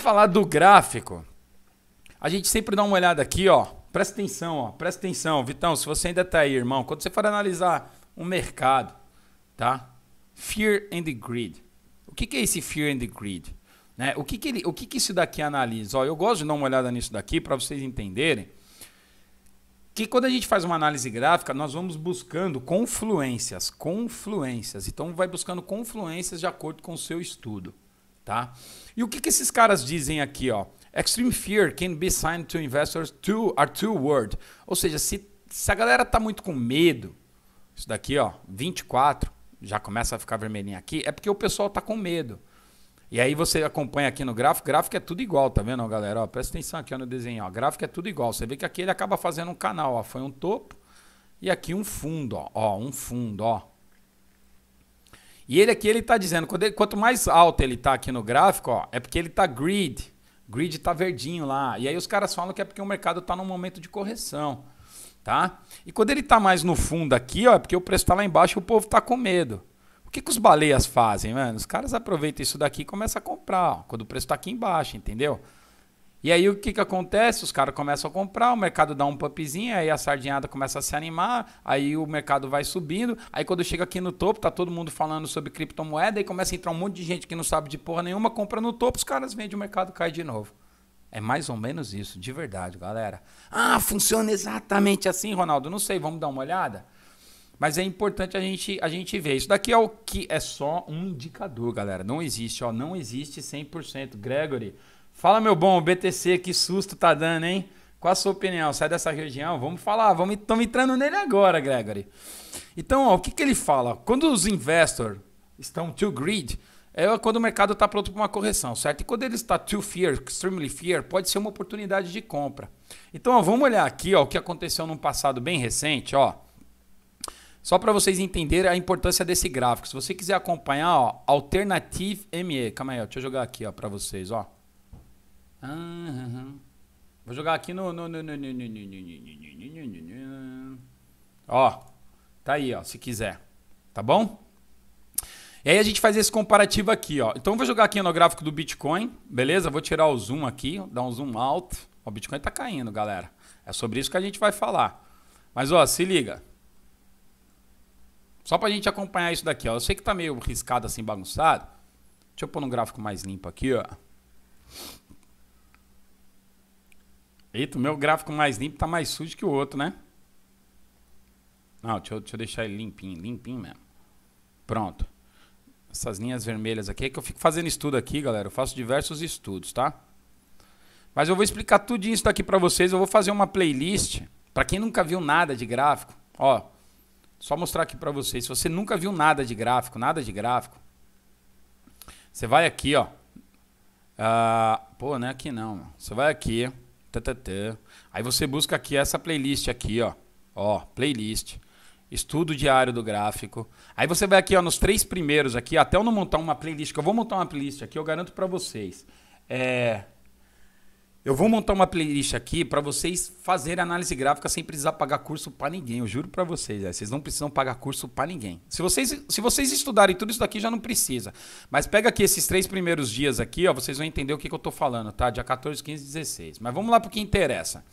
falar do gráfico, a gente sempre dá uma olhada aqui, ó. Presta atenção, ó. Presta atenção, Vitão, se você ainda tá aí, irmão, quando você for analisar um mercado, tá? Fear and greed. O que, que é esse fear and greed? Né? O, que, que, ele, o que, que isso daqui analisa? Ó, eu gosto de dar uma olhada nisso daqui para vocês entenderem que quando a gente faz uma análise gráfica, nós vamos buscando confluências, confluências. Então vai buscando confluências de acordo com o seu estudo tá? E o que, que esses caras dizem aqui, ó? Extreme fear can be signed to investors to are too worried. Ou seja, se, se a galera tá muito com medo, isso daqui, ó, 24, já começa a ficar vermelhinho aqui, é porque o pessoal tá com medo. E aí você acompanha aqui no gráfico, gráfico é tudo igual, tá vendo, galera? Ó, presta atenção aqui ó, no desenho, ó. Gráfico é tudo igual. Você vê que aqui ele acaba fazendo um canal, ó. Foi um topo e aqui um fundo, ó. ó um fundo, ó. E ele aqui ele está dizendo, ele, quanto mais alto ele está aqui no gráfico, ó, é porque ele está grid. Grid está verdinho lá. E aí os caras falam que é porque o mercado está num momento de correção. tá? E quando ele está mais no fundo aqui, ó, é porque o preço está lá embaixo e o povo está com medo. O que, que os baleias fazem, mano? Os caras aproveitam isso daqui e começam a comprar, ó, quando o preço está aqui embaixo, entendeu? E aí o que, que acontece? Os caras começam a comprar, o mercado dá um pumpzinho, aí a sardinhada começa a se animar, aí o mercado vai subindo. Aí quando chega aqui no topo, tá todo mundo falando sobre criptomoeda, e começa a entrar um monte de gente que não sabe de porra nenhuma, compra no topo, os caras vendem, o mercado cai de novo. É mais ou menos isso, de verdade, galera. Ah, funciona exatamente assim, Ronaldo. Não sei, vamos dar uma olhada. Mas é importante a gente, a gente ver. Isso daqui é o que é só um indicador, galera. Não existe, ó, não existe 100%. Gregory, Fala, meu bom, BTC, que susto tá dando, hein? Qual a sua opinião? Sai dessa região? Vamos falar, vamos, estamos entrando nele agora, Gregory. Então, ó, o que, que ele fala? Quando os investors estão too greed, é quando o mercado está pronto para uma correção, certo? E quando ele está too fear, extremely fear, pode ser uma oportunidade de compra. Então, ó, vamos olhar aqui ó, o que aconteceu num passado bem recente, ó. Só para vocês entenderem a importância desse gráfico. Se você quiser acompanhar, ó, Alternative ME, calma aí, ó, deixa eu jogar aqui, ó, para vocês, ó. Uhum. Vou jogar aqui no, no, no, Ó, tá aí, ó, se quiser. Tá bom? E aí a gente faz esse comparativo aqui, ó. Então eu vou jogar aqui no gráfico do Bitcoin, beleza? Vou tirar o zoom aqui, dar um zoom alto. O Bitcoin tá caindo, galera. É sobre isso que a gente vai falar. Mas ó, se liga. Só pra gente acompanhar isso daqui, ó. Eu sei que tá meio riscado assim, bagunçado. Deixa eu pôr um gráfico mais limpo aqui, ó. Eita, o meu gráfico mais limpo tá mais sujo que o outro, né? Não, deixa eu, deixa eu deixar ele limpinho, limpinho mesmo. Pronto. Essas linhas vermelhas aqui é que eu fico fazendo estudo aqui, galera. Eu faço diversos estudos, tá? Mas eu vou explicar tudo isso daqui para vocês. Eu vou fazer uma playlist para quem nunca viu nada de gráfico. Ó, só mostrar aqui para vocês. Se você nunca viu nada de gráfico, nada de gráfico, você vai aqui, ó. Ah, pô, não é aqui não. Você vai aqui. Aí você busca aqui essa playlist aqui, ó. Ó, playlist. Estudo diário do gráfico. Aí você vai aqui, ó, nos três primeiros aqui, até eu não montar uma playlist, que eu vou montar uma playlist aqui, eu garanto para vocês. É, eu vou montar uma playlist aqui para vocês fazerem análise gráfica sem precisar pagar curso para ninguém. Eu juro para vocês, é, vocês não precisam pagar curso para ninguém. Se vocês, se vocês estudarem tudo isso daqui, já não precisa. Mas pega aqui esses três primeiros dias aqui, ó, vocês vão entender o que, que eu estou falando, tá? Dia 14, 15, 16. Mas vamos lá para o que interessa.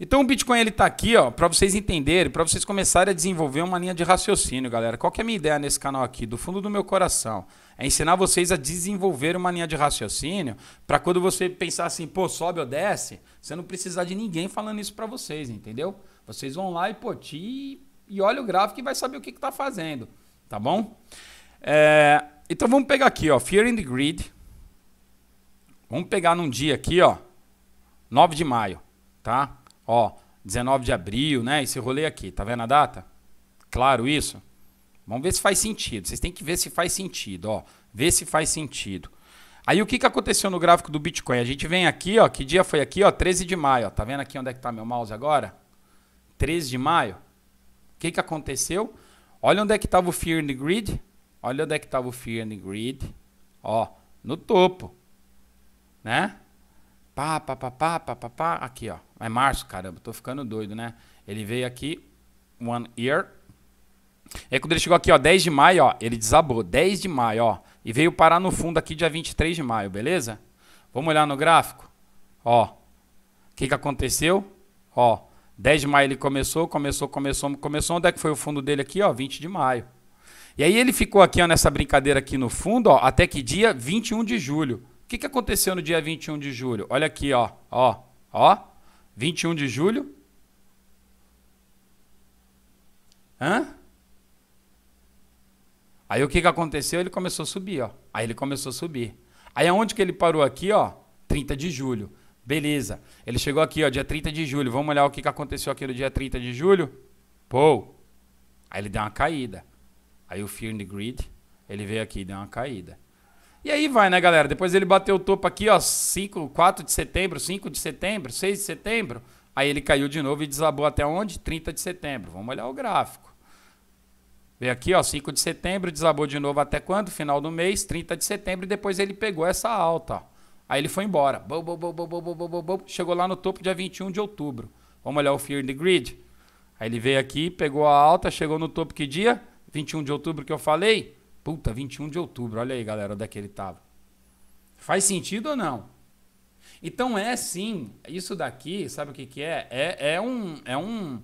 Então o Bitcoin ele está aqui, ó, para vocês entenderem, para vocês começarem a desenvolver uma linha de raciocínio, galera. Qual que é a minha ideia nesse canal aqui, do fundo do meu coração? É ensinar vocês a desenvolver uma linha de raciocínio para quando você pensar assim, pô, sobe ou desce, você não precisar de ninguém falando isso para vocês, entendeu? Vocês vão lá e pô, ti, e olha o gráfico e vai saber o que está fazendo, tá bom? É, então vamos pegar aqui, ó, Fear in the Grid. Vamos pegar num dia aqui, ó, 9 de maio, tá? Ó, 19 de abril, né? Esse rolê aqui, tá vendo a data? Claro isso? Vamos ver se faz sentido. Vocês têm que ver se faz sentido, ó. Ver se faz sentido. Aí o que, que aconteceu no gráfico do Bitcoin? A gente vem aqui, ó, que dia foi aqui, ó, 13 de maio, ó. Tá vendo aqui onde é que tá meu mouse agora? 13 de maio. O que que aconteceu? Olha onde é que tava o Fear and Greed. Olha onde é que tava o Fear and Greed. Ó, no topo. Né? Pá, pá, pá, pá, pá, pá, pá, aqui, ó. É março, caramba, tô ficando doido, né? Ele veio aqui, one year. Aí quando ele chegou aqui, ó, 10 de maio, ó, ele desabou, 10 de maio, ó. E veio parar no fundo aqui dia 23 de maio, beleza? Vamos olhar no gráfico? Ó, o que que aconteceu? Ó, 10 de maio ele começou, começou, começou, começou. Onde é que foi o fundo dele aqui, ó? 20 de maio. E aí ele ficou aqui, ó, nessa brincadeira aqui no fundo, ó, até que dia 21 de julho. O que, que aconteceu no dia 21 de julho? Olha aqui, ó, ó, ó. 21 de julho? Hã? Aí o que, que aconteceu? Ele começou a subir, ó. Aí ele começou a subir. Aí aonde que ele parou aqui, ó? 30 de julho. Beleza. Ele chegou aqui, ó, dia 30 de julho. Vamos olhar o que, que aconteceu aqui no dia 30 de julho? Pô. Aí ele deu uma caída. Aí o Fear and Greed, ele veio aqui e deu uma caída. E aí vai, né, galera? Depois ele bateu o topo aqui, ó, 5, 4 de setembro, 5 de setembro, 6 de setembro. Aí ele caiu de novo e desabou até onde? 30 de setembro. Vamos olhar o gráfico. vem aqui, ó, 5 de setembro, desabou de novo até quando? Final do mês, 30 de setembro, e depois ele pegou essa alta, ó. Aí ele foi embora. Chegou lá no topo dia 21 de outubro. Vamos olhar o Fear the Grid. Aí ele veio aqui, pegou a alta, chegou no topo que dia? 21 de outubro que eu falei. Puta, 21 de outubro, olha aí, galera, onde é que ele estava. Faz sentido ou não? Então é sim, isso daqui, sabe o que, que é? é? É um, é um,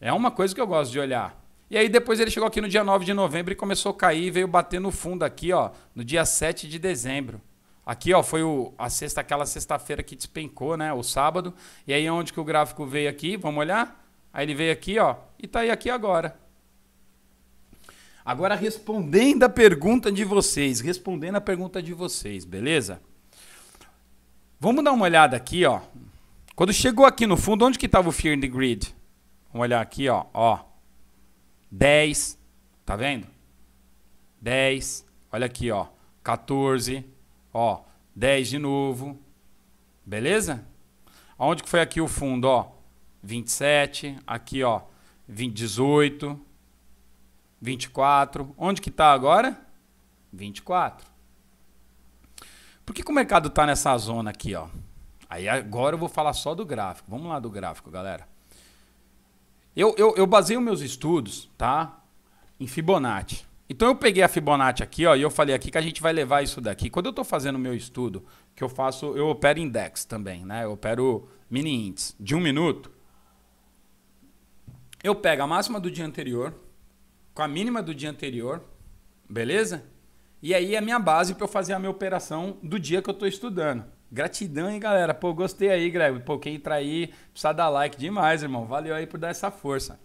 é uma coisa que eu gosto de olhar. E aí depois ele chegou aqui no dia 9 de novembro e começou a cair veio bater no fundo aqui, ó, no dia 7 de dezembro. Aqui, ó, foi o, a sexta, aquela sexta-feira que despencou, né, o sábado. E aí onde que o gráfico veio aqui? Vamos olhar? Aí ele veio aqui, ó, e tá aí aqui agora. Agora, respondendo a pergunta de vocês, respondendo a pergunta de vocês, beleza? Vamos dar uma olhada aqui, ó. Quando chegou aqui no fundo, onde que estava o Fear the Grid? Vamos olhar aqui, ó, ó. 10, tá vendo? 10, olha aqui, ó. 14, ó. 10 de novo. Beleza? Onde que foi aqui o fundo, ó? 27, aqui, ó. 20, 18, 24. Onde que está agora? 24. Por que, que o mercado está nessa zona aqui? Ó? Aí agora eu vou falar só do gráfico. Vamos lá do gráfico, galera. Eu, eu, eu baseio meus estudos tá? em Fibonacci. Então eu peguei a Fibonacci aqui ó, e eu falei aqui que a gente vai levar isso daqui. Quando eu estou fazendo o meu estudo, que eu faço, eu opero index também, né? Eu opero mini índice de um minuto. Eu pego a máxima do dia anterior, com a mínima do dia anterior, beleza? E aí é a minha base para eu fazer a minha operação do dia que eu estou estudando. Gratidão, hein, galera? Pô, gostei aí, Greg. Pô, quem entra aí precisa dar like demais, irmão. Valeu aí por dar essa força.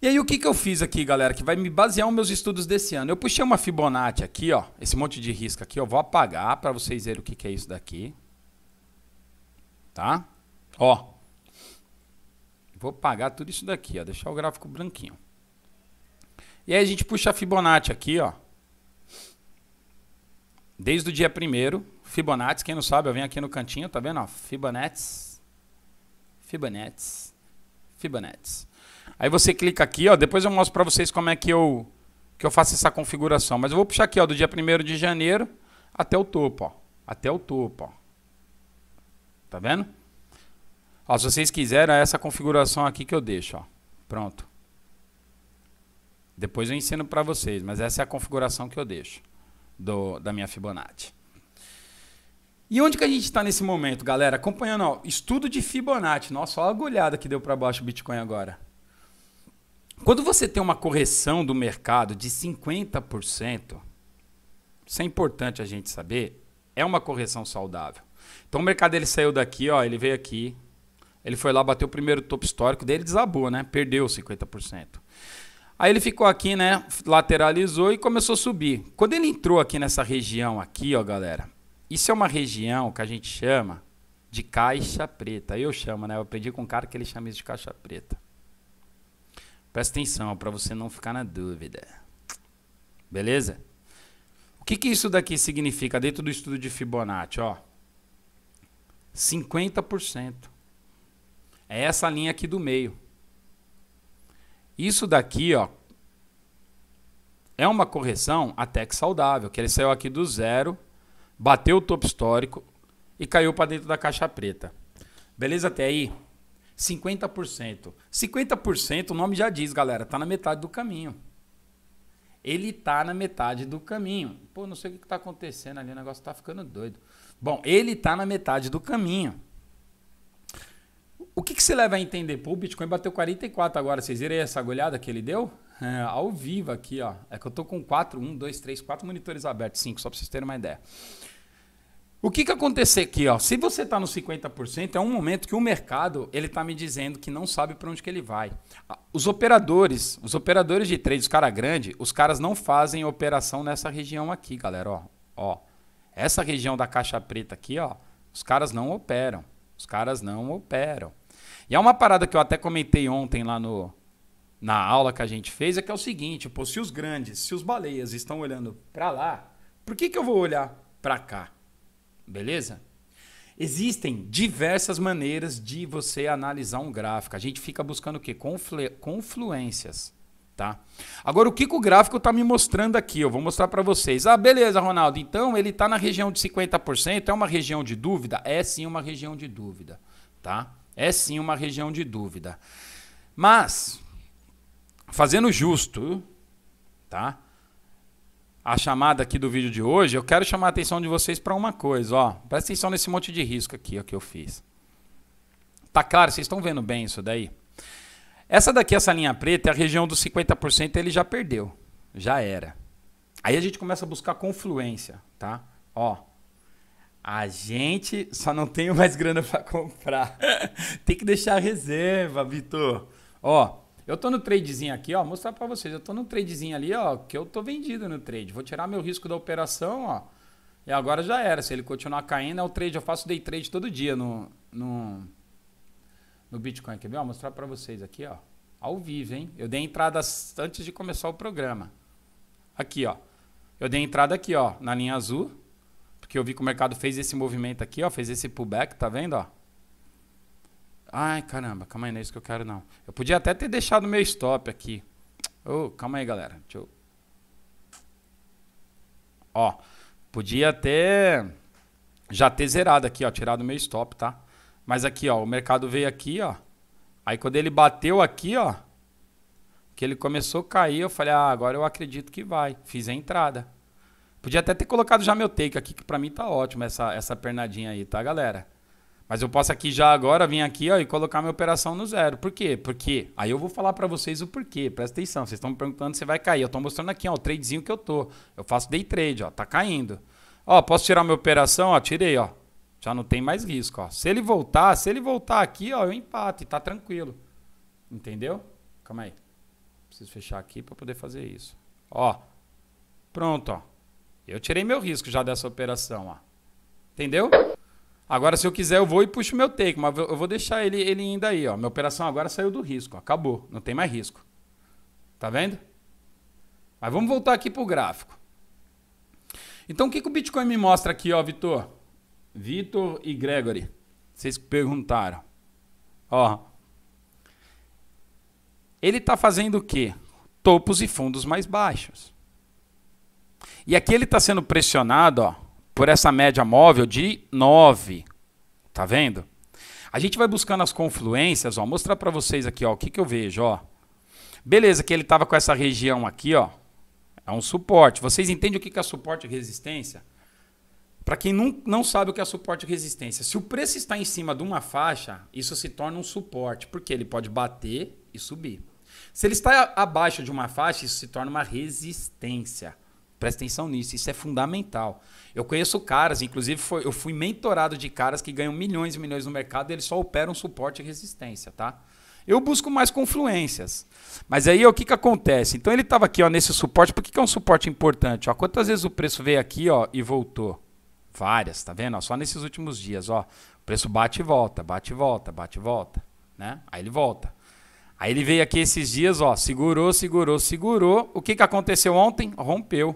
E aí, o que, que eu fiz aqui, galera, que vai me basear os meus estudos desse ano? Eu puxei uma Fibonacci aqui, ó. Esse monte de risco aqui, eu vou apagar para vocês verem o que, que é isso daqui. Tá? Ó. Vou apagar tudo isso daqui, ó. Deixar o gráfico branquinho. E aí a gente puxa a Fibonacci aqui, ó. Desde o dia primeiro, Fibonacci, quem não sabe, eu venho aqui no cantinho, tá vendo? Fibonacci, Fibonacci, Fibonacci. Aí você clica aqui, ó, depois eu mostro para vocês como é que eu, que eu faço essa configuração. Mas eu vou puxar aqui, ó, do dia 1 de janeiro até o topo, ó. Até o topo, ó. Tá vendo? Ó, se vocês quiserem, é essa configuração aqui que eu deixo, ó. Pronto. Depois eu ensino para vocês, mas essa é a configuração que eu deixo do, da minha Fibonacci. E onde que a gente está nesse momento, galera? Acompanhando, ó, estudo de Fibonacci. Nossa, olha a agulhada que deu para baixo o Bitcoin agora. Quando você tem uma correção do mercado de 50%, isso é importante a gente saber, é uma correção saudável. Então o mercado ele saiu daqui, ó, ele veio aqui, ele foi lá, bateu o primeiro topo histórico dele, desabou, né? Perdeu 50%. Aí ele ficou aqui, né? Lateralizou e começou a subir. Quando ele entrou aqui nessa região aqui, ó, galera. Isso é uma região que a gente chama de caixa preta. Eu chamo, né? Eu aprendi com um cara que ele chama isso de caixa preta. Presta atenção para você não ficar na dúvida. Beleza? O que, que isso daqui significa dentro do estudo de Fibonacci, ó? 50%. É essa linha aqui do meio. Isso daqui, ó, é uma correção até que saudável, que ele saiu aqui do zero, bateu o topo histórico e caiu para dentro da caixa preta. Beleza até aí? 50%. 50%, o nome já diz, galera, tá na metade do caminho. Ele tá na metade do caminho. Pô, não sei o que, que tá acontecendo ali, o negócio tá ficando doido. Bom, ele tá na metade do caminho. O que, que você leva a entender? Pô, o Bitcoin bateu 44 agora. Vocês viram essa agulhada que ele deu? É, ao vivo aqui, ó. É que eu tô com 4, 1, 2, 3, 4 monitores abertos, 5, só para vocês terem uma ideia. O que, que aconteceu aqui, ó? Se você está no 50%, é um momento que o mercado ele está me dizendo que não sabe para onde que ele vai. Os operadores, os operadores de trade, os cara grande, os caras não fazem operação nessa região aqui, galera, ó. Ó. Essa região da caixa preta aqui, ó, os caras não operam. Os caras não operam. E é uma parada que eu até comentei ontem lá no, na aula que a gente fez, é que é o seguinte, pô, se os grandes, se os baleias estão olhando para lá, por que, que eu vou olhar para cá? Beleza? Existem diversas maneiras de você analisar um gráfico. A gente fica buscando o quê? confluências, tá? Agora, o que, que o gráfico está me mostrando aqui? Eu vou mostrar para vocês. Ah, beleza, Ronaldo. Então, ele está na região de 50%. É uma região de dúvida? É sim uma região de dúvida, Tá? É sim uma região de dúvida. Mas, fazendo justo, tá? A chamada aqui do vídeo de hoje, eu quero chamar a atenção de vocês para uma coisa, ó. Presta atenção nesse monte de risco aqui, ó, que eu fiz. Tá claro? Vocês estão vendo bem isso daí? Essa daqui, essa linha preta, é a região dos 50%, ele já perdeu. Já era. Aí a gente começa a buscar confluência, tá? Ó, a gente só não tem mais grana para comprar. tem que deixar reserva, Vitor. Ó, eu tô no tradezinho aqui, ó, mostrar para vocês. Eu tô no tradezinho ali, ó, que eu tô vendido no trade. Vou tirar meu risco da operação, ó. E agora já era. Se ele continuar caindo, é o trade. Eu faço day trade todo dia no, no, no Bitcoin. Quer ver? Ó, mostrar para vocês aqui, ó. Ao vivo, hein? Eu dei entrada antes de começar o programa. Aqui, ó. Eu dei entrada aqui, ó, na linha azul. Porque eu vi que o mercado fez esse movimento aqui, ó, fez esse pullback, tá vendo, ó? Ai, caramba, calma aí, não é isso que eu quero não. Eu podia até ter deixado meu stop aqui. Oh, calma aí, galera. Deixa eu... Ó, podia ter já ter zerado aqui, ó, tirado meu stop, tá? Mas aqui, ó, o mercado veio aqui, ó. Aí quando ele bateu aqui, ó, que ele começou a cair, eu falei, ah, agora eu acredito que vai. Fiz a entrada. Podia até ter colocado já meu take aqui, que para mim tá ótimo essa, essa pernadinha aí, tá, galera? Mas eu posso aqui já agora vir aqui ó, e colocar minha operação no zero. Por quê? Porque aí eu vou falar para vocês o porquê. Presta atenção. Vocês estão me perguntando se vai cair. Eu estou mostrando aqui ó, o tradezinho que eu tô. Eu faço day trade, ó, tá caindo. Ó, posso tirar minha operação, ó, tirei, ó. Já não tem mais risco, ó. Se ele voltar, se ele voltar aqui, ó, eu empato e tá tranquilo. Entendeu? Calma aí. Preciso fechar aqui para poder fazer isso. Ó. Pronto, ó. Eu tirei meu risco já dessa operação, ó. Entendeu? Agora, se eu quiser, eu vou e puxo meu take, mas eu vou deixar ele, ele ainda aí, ó. Minha operação agora saiu do risco, ó. acabou, não tem mais risco. Tá vendo? Mas vamos voltar aqui pro gráfico. Então, o que, que o Bitcoin me mostra aqui, ó, Vitor? Vitor e Gregory, vocês perguntaram. Ó, ele está fazendo o quê? Topos e fundos mais baixos. E aqui ele está sendo pressionado ó, por essa média móvel de 9. Tá vendo? A gente vai buscando as confluências, ó, mostrar para vocês aqui ó, o que, que eu vejo. Ó. Beleza, que ele estava com essa região aqui, ó, é um suporte. Vocês entendem o que é suporte e resistência? Para quem não, não sabe o que é suporte e resistência, se o preço está em cima de uma faixa, isso se torna um suporte, porque ele pode bater e subir. Se ele está abaixo de uma faixa, isso se torna uma resistência. Presta atenção nisso, isso é fundamental. Eu conheço caras, inclusive foi, eu fui mentorado de caras que ganham milhões e milhões no mercado e eles só operam suporte e resistência, tá? Eu busco mais confluências. Mas aí o que, que acontece? Então ele estava aqui ó, nesse suporte, por que, que é um suporte importante? Ó, quantas vezes o preço veio aqui ó, e voltou? Várias, tá vendo? Ó, só nesses últimos dias. Ó, o preço bate e volta, bate e volta, bate e volta. Né? Aí ele volta. Aí ele veio aqui esses dias, ó, segurou, segurou, segurou. O que, que aconteceu ontem? Rompeu.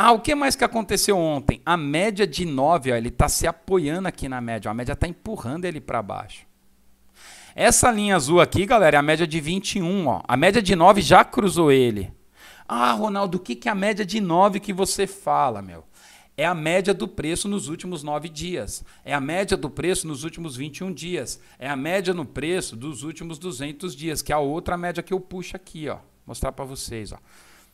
Ah, o que mais que aconteceu ontem? A média de 9, ó, ele está se apoiando aqui na média. A média está empurrando ele para baixo. Essa linha azul aqui, galera, é a média de 21. Ó. A média de 9 já cruzou ele. Ah, Ronaldo, o que, que é a média de 9 que você fala, meu? É a média do preço nos últimos 9 dias. É a média do preço nos últimos 21 dias. É a média no preço dos últimos 200 dias, que é a outra média que eu puxo aqui, ó. Mostrar para vocês, ó.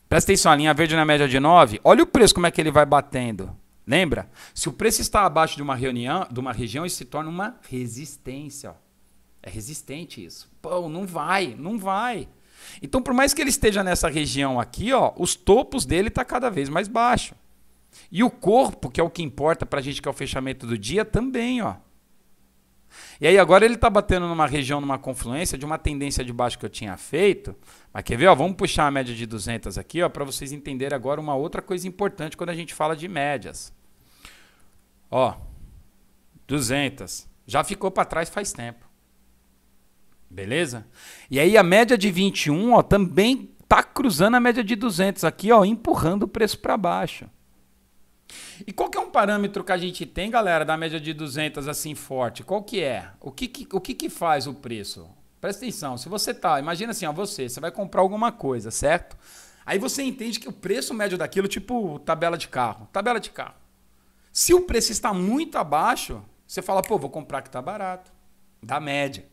Presta atenção, a linha verde na média de 9, olha o preço como é que ele vai batendo. Lembra? Se o preço está abaixo de uma reunião, de uma região, isso se torna uma resistência. Ó. É resistente isso. Pô, não vai, não vai. Então, por mais que ele esteja nessa região aqui, ó, os topos dele tá cada vez mais baixo. E o corpo, que é o que importa para a gente que é o fechamento do dia, também, ó. E aí agora ele está batendo numa região, numa confluência de uma tendência de baixo que eu tinha feito. Mas quer ver? Ó, vamos puxar a média de 200 aqui ó, para vocês entenderem agora uma outra coisa importante quando a gente fala de médias. Ó, 200. Já ficou para trás faz tempo. Beleza? E aí a média de 21 ó, também tá cruzando a média de 200 aqui, ó, empurrando o preço para baixo. E qual que é um parâmetro que a gente tem, galera, da média de 200 assim forte? Qual que é? O que que, o que, que faz o preço? Presta atenção, se você tá, imagina assim, ó, você, você vai comprar alguma coisa, certo? Aí você entende que o preço médio daquilo, tipo tabela de carro, tabela de carro. Se o preço está muito abaixo, você fala, pô, vou comprar que tá barato, da média.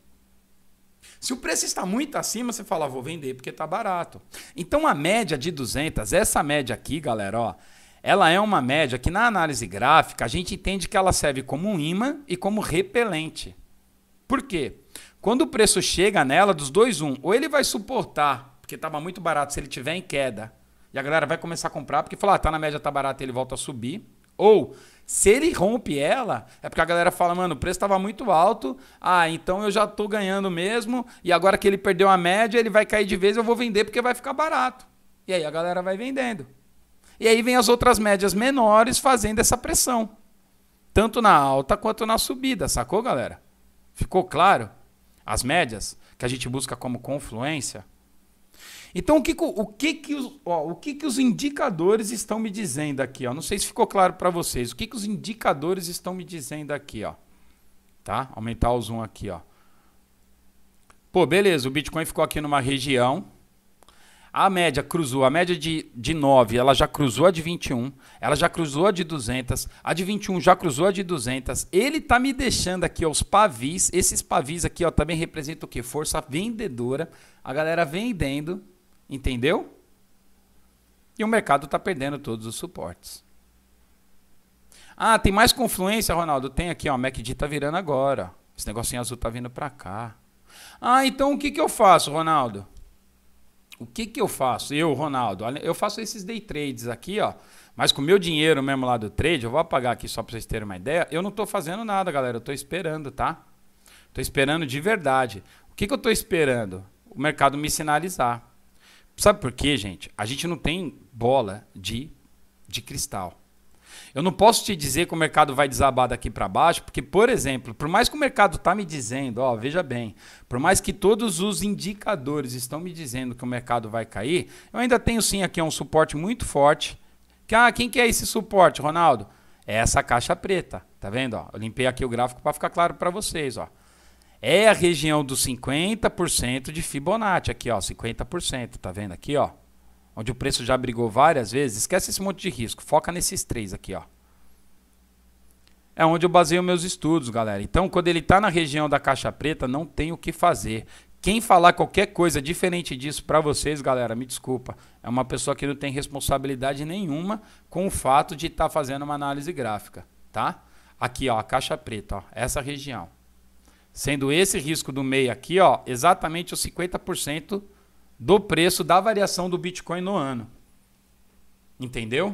Se o preço está muito acima, você fala, vou vender porque está barato. Então a média de 200, essa média aqui, galera, ó, ela é uma média que na análise gráfica a gente entende que ela serve como um imã e como repelente. Por quê? Quando o preço chega nela, dos dois, um, ou ele vai suportar, porque estava muito barato se ele tiver em queda, e a galera vai começar a comprar, porque fala ah, tá na média, tá barato, ele volta a subir. Ou, se ele rompe ela, é porque a galera fala, mano, o preço estava muito alto, ah, então eu já estou ganhando mesmo, e agora que ele perdeu a média, ele vai cair de vez, eu vou vender porque vai ficar barato. E aí a galera vai vendendo. E aí vem as outras médias menores fazendo essa pressão. Tanto na alta quanto na subida, sacou, galera? Ficou claro? As médias que a gente busca como confluência. Então, o que, o que, que, os, ó, o que, que os indicadores estão me dizendo aqui? Ó? Não sei se ficou claro para vocês. O que, que os indicadores estão me dizendo aqui? Ó? Tá? Aumentar o zoom aqui. Ó. Pô, beleza, o Bitcoin ficou aqui numa região. A média cruzou, a média de, de 9, ela já cruzou a de 21, ela já cruzou a de 200, a de 21 já cruzou a de 200. Ele tá me deixando aqui os pavis, esses pavis aqui ó, também representam o que? Força vendedora, a galera vendendo, entendeu? E o mercado tá perdendo todos os suportes. Ah, tem mais confluência, Ronaldo? Tem aqui, ó, MACD tá virando agora. Esse negocinho azul tá vindo para cá. Ah, então o que, que eu faço, Ronaldo? O que, que eu faço? Eu, Ronaldo, eu faço esses day trades aqui, ó. Mas com o meu dinheiro mesmo lá do trade, eu vou apagar aqui só para vocês terem uma ideia. Eu não estou fazendo nada, galera. Eu estou esperando, tá? Estou esperando de verdade. O que, que eu estou esperando? O mercado me sinalizar. Sabe por quê, gente? A gente não tem bola de, de cristal. Eu não posso te dizer que o mercado vai desabar daqui para baixo, porque, por exemplo, por mais que o mercado está me dizendo, ó, veja bem, por mais que todos os indicadores estão me dizendo que o mercado vai cair, eu ainda tenho sim aqui um suporte muito forte. Que, ah, quem que é esse suporte, Ronaldo? É essa caixa preta, tá vendo? Ó, eu limpei aqui o gráfico para ficar claro para vocês, ó é a região dos 50% de Fibonacci, aqui ó, 50%, tá vendo aqui ó? onde o preço já brigou várias vezes, esquece esse monte de risco, foca nesses três aqui, ó. É onde eu baseio meus estudos, galera. Então, quando ele está na região da caixa preta, não tem o que fazer. Quem falar qualquer coisa diferente disso para vocês, galera, me desculpa. É uma pessoa que não tem responsabilidade nenhuma com o fato de estar tá fazendo uma análise gráfica, tá? Aqui, ó, a caixa preta, ó, essa região. Sendo esse risco do meio aqui, ó, exatamente os 50% do preço da variação do Bitcoin no ano. Entendeu?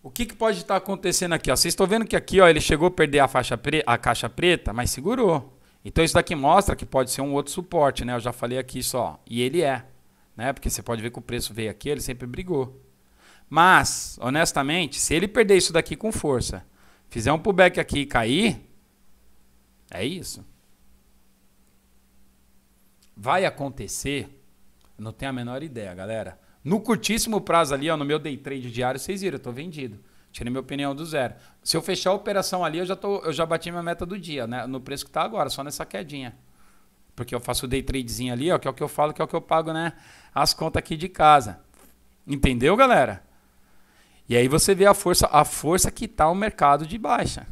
O que, que pode estar acontecendo aqui? Vocês estão vendo que aqui ó, ele chegou a perder a, faixa pre a caixa preta, mas segurou. Então isso daqui mostra que pode ser um outro suporte, né? Eu já falei aqui só. E ele é. Né? Porque você pode ver que o preço veio aqui, ele sempre brigou. Mas, honestamente, se ele perder isso daqui com força, fizer um pullback aqui e cair, é isso vai acontecer, não tenho a menor ideia, galera. No curtíssimo prazo ali, ó, no meu day trade diário, vocês viram, eu tô vendido. Tirei minha opinião do zero. Se eu fechar a operação ali, eu já, tô, eu já bati minha meta do dia, né? No preço que tá agora, só nessa quedinha. Porque eu faço o day tradezinho ali, ó, que é o que eu falo, que é o que eu pago, né? As contas aqui de casa. Entendeu, galera? E aí você vê a força, a força que tá o mercado de baixa.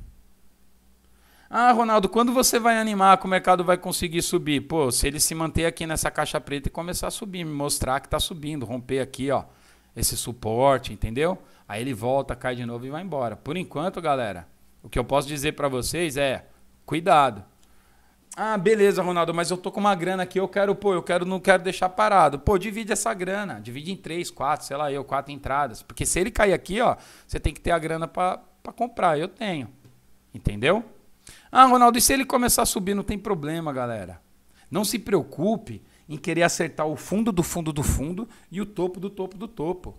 Ah, Ronaldo, quando você vai animar é que o mercado vai conseguir subir? Pô, se ele se manter aqui nessa caixa preta e começar a subir, me mostrar que está subindo, romper aqui, ó, esse suporte, entendeu? Aí ele volta, cai de novo e vai embora. Por enquanto, galera, o que eu posso dizer para vocês é, cuidado. Ah, beleza, Ronaldo, mas eu tô com uma grana aqui, eu quero, pô, eu quero, não quero deixar parado. Pô, divide essa grana, divide em três, quatro, sei lá eu, quatro entradas. Porque se ele cair aqui, ó, você tem que ter a grana para comprar. Eu tenho. Entendeu? Ah, Ronaldo, e se ele começar a subir, não tem problema, galera. Não se preocupe em querer acertar o fundo do fundo do fundo e o topo do topo do topo.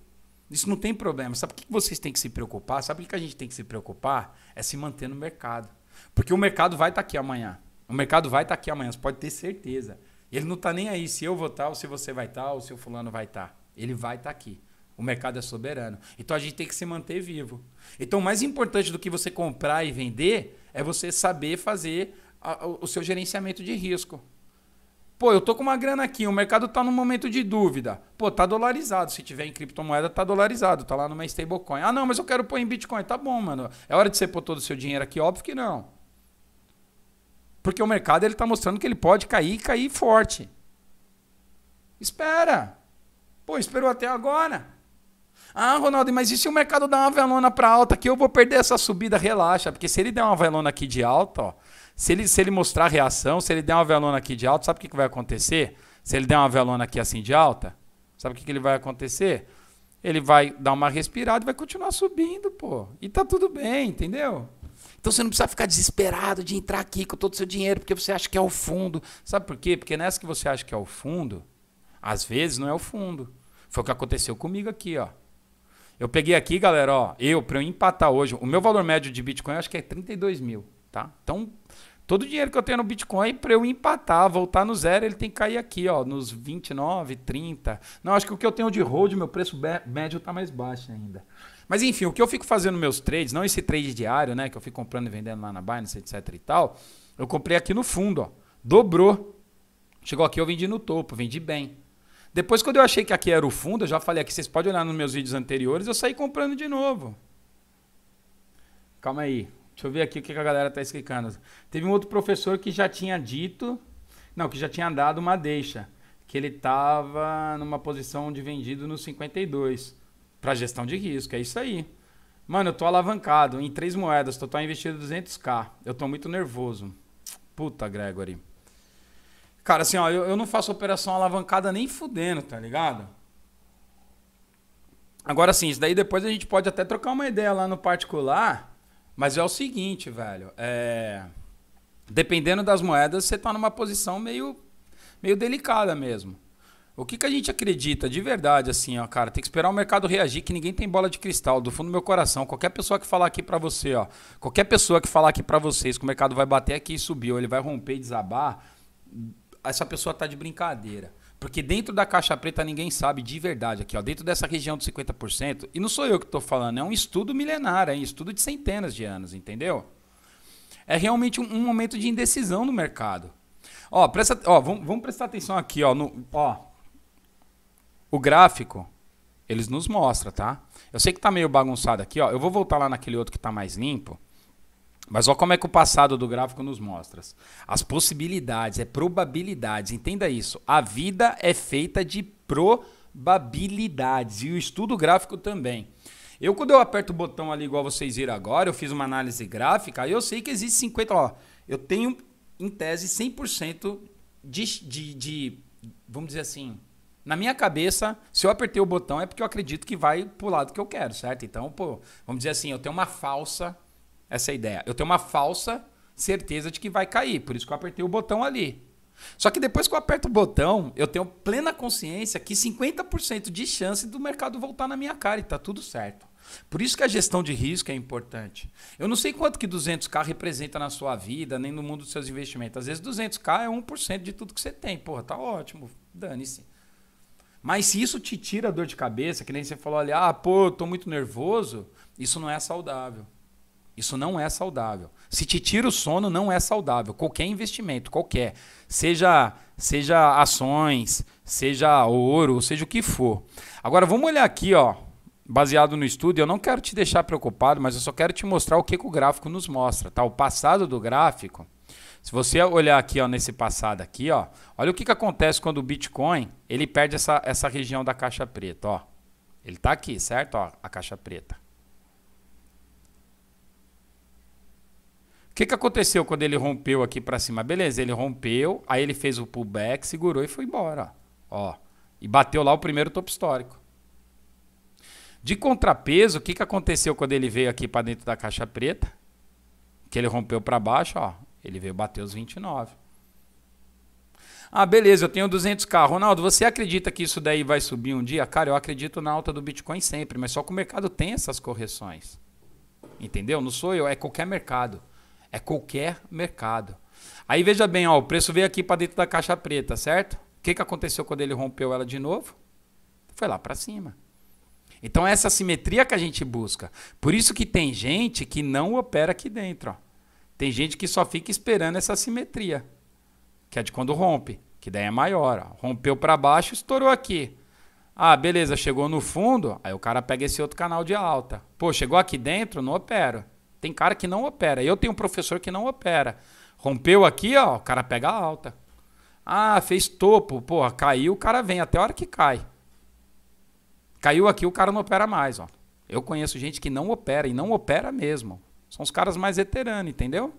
Isso não tem problema. Sabe o que vocês têm que se preocupar? Sabe o que a gente tem que se preocupar? É se manter no mercado. Porque o mercado vai estar tá aqui amanhã. O mercado vai estar tá aqui amanhã, você pode ter certeza. Ele não está nem aí se eu vou estar, tá ou se você vai estar, ou se o fulano vai estar. Ele vai estar aqui. O mercado é soberano. Então a gente tem que se manter vivo. Então, mais importante do que você comprar e vender é você saber fazer a, o seu gerenciamento de risco. Pô, eu tô com uma grana aqui, o mercado tá num momento de dúvida. Pô, tá dolarizado. Se tiver em criptomoeda, tá dolarizado, tá lá numa stablecoin. Ah, não, mas eu quero pôr em Bitcoin. Tá bom, mano. É hora de você pôr todo o seu dinheiro aqui? Óbvio que não. Porque o mercado ele tá mostrando que ele pode cair e cair forte. Espera. Pô, esperou até agora. Ah, Ronaldo, mas e se o mercado dar uma velona para alta aqui, eu vou perder essa subida? Relaxa, porque se ele der uma velona aqui de alta, ó, se ele, se ele mostrar reação, se ele der uma velona aqui de alta, sabe o que, que vai acontecer? Se ele der uma velona aqui assim de alta, sabe o que, que ele vai acontecer? Ele vai dar uma respirada e vai continuar subindo, pô. E tá tudo bem, entendeu? Então você não precisa ficar desesperado de entrar aqui com todo o seu dinheiro, porque você acha que é o fundo. Sabe por quê? Porque nessa que você acha que é o fundo, às vezes não é o fundo. Foi o que aconteceu comigo aqui, ó. Eu peguei aqui, galera, ó, eu, para eu empatar hoje, o meu valor médio de Bitcoin acho que é 32 mil, tá? Então, todo o dinheiro que eu tenho no Bitcoin, para eu empatar, voltar no zero, ele tem que cair aqui, ó, nos 29, 30. Não, acho que o que eu tenho de hold, meu preço médio tá mais baixo ainda. Mas enfim, o que eu fico fazendo meus trades, não esse trade diário, né, que eu fico comprando e vendendo lá na Binance, etc e tal, eu comprei aqui no fundo, ó, dobrou. Chegou aqui, eu vendi no topo, vendi bem. Depois, quando eu achei que aqui era o fundo, eu já falei aqui, vocês podem olhar nos meus vídeos anteriores, eu saí comprando de novo. Calma aí. Deixa eu ver aqui o que a galera está explicando. Teve um outro professor que já tinha dito, não, que já tinha dado uma deixa, que ele estava numa posição de vendido no 52 para gestão de risco. É isso aí. Mano, eu estou alavancado em três moedas, total investido 200k. Eu estou muito nervoso. Puta, Gregory. Cara, assim, ó, eu, eu não faço operação alavancada nem fudendo, tá ligado? Agora sim, isso daí depois a gente pode até trocar uma ideia lá no particular, mas é o seguinte, velho. É... Dependendo das moedas, você tá numa posição meio, meio delicada mesmo. O que, que a gente acredita de verdade, assim, ó, cara? Tem que esperar o mercado reagir, que ninguém tem bola de cristal. Do fundo do meu coração, qualquer pessoa que falar aqui para você, ó, qualquer pessoa que falar aqui para vocês que o mercado vai bater aqui e subir ou ele vai romper e desabar, essa pessoa tá de brincadeira. Porque dentro da caixa preta ninguém sabe de verdade aqui, ó, dentro dessa região de 50%, e não sou eu que estou falando, é um estudo milenar, é um estudo de centenas de anos, entendeu? É realmente um, um momento de indecisão no mercado. Ó, presta, ó, vamos, vamos prestar atenção aqui, ó, no, ó. O gráfico, eles nos mostra, tá? Eu sei que tá meio bagunçado aqui, ó. Eu vou voltar lá naquele outro que tá mais limpo. Mas olha como é que o passado do gráfico nos mostra. As possibilidades, é probabilidades. Entenda isso. A vida é feita de probabilidades. E o estudo gráfico também. Eu, quando eu aperto o botão ali, igual vocês viram agora, eu fiz uma análise gráfica, aí eu sei que existe 50. Ó, eu tenho, em tese, 100% de, de, de. Vamos dizer assim. Na minha cabeça, se eu apertei o botão é porque eu acredito que vai pro lado que eu quero, certo? Então, pô, vamos dizer assim, eu tenho uma falsa essa é ideia. Eu tenho uma falsa certeza de que vai cair, por isso que eu apertei o botão ali. Só que depois que eu aperto o botão, eu tenho plena consciência que 50% de chance do mercado voltar na minha cara e tá tudo certo. Por isso que a gestão de risco é importante. Eu não sei quanto que 200k representa na sua vida, nem no mundo dos seus investimentos. Às vezes 200k é 1% de tudo que você tem. Porra, tá ótimo, dane-se. Mas se isso te tira a dor de cabeça, que nem você falou ali, ah, pô, eu tô muito nervoso, isso não é saudável. Isso não é saudável. Se te tira o sono, não é saudável. Qualquer investimento, qualquer, seja seja ações, seja ouro, seja o que for. Agora vamos olhar aqui, ó, baseado no estudo, eu não quero te deixar preocupado, mas eu só quero te mostrar o que, que o gráfico nos mostra, tá? O passado do gráfico. Se você olhar aqui, ó, nesse passado aqui, ó, olha o que, que acontece quando o Bitcoin, ele perde essa, essa região da caixa preta, ó. Ele tá aqui, certo? Ó, a caixa preta. O que, que aconteceu quando ele rompeu aqui para cima? Beleza, ele rompeu, aí ele fez o pullback, segurou e foi embora. Ó, e bateu lá o primeiro topo histórico. De contrapeso, o que, que aconteceu quando ele veio aqui para dentro da caixa preta? Que ele rompeu para baixo, ó. Ele veio bater os 29. Ah, beleza, eu tenho 200k. Ronaldo, você acredita que isso daí vai subir um dia? Cara, eu acredito na alta do Bitcoin sempre, mas só que o mercado tem essas correções. Entendeu? Não sou eu, é qualquer mercado. É qualquer mercado. Aí veja bem, ó, o preço veio aqui para dentro da caixa preta, certo? O que, que aconteceu quando ele rompeu ela de novo? Foi lá para cima. Então essa simetria que a gente busca. Por isso que tem gente que não opera aqui dentro. Ó. Tem gente que só fica esperando essa simetria, que é de quando rompe, que daí é maior. Ó. Rompeu para baixo, estourou aqui. Ah, beleza, chegou no fundo, aí o cara pega esse outro canal de alta. Pô, chegou aqui dentro, não opera. Tem cara que não opera. Eu tenho um professor que não opera. Rompeu aqui, ó, o cara pega alta. Ah, fez topo, porra, caiu, o cara vem até a hora que cai. Caiu aqui, o cara não opera mais, ó. Eu conheço gente que não opera e não opera mesmo. São os caras mais veteranos, entendeu?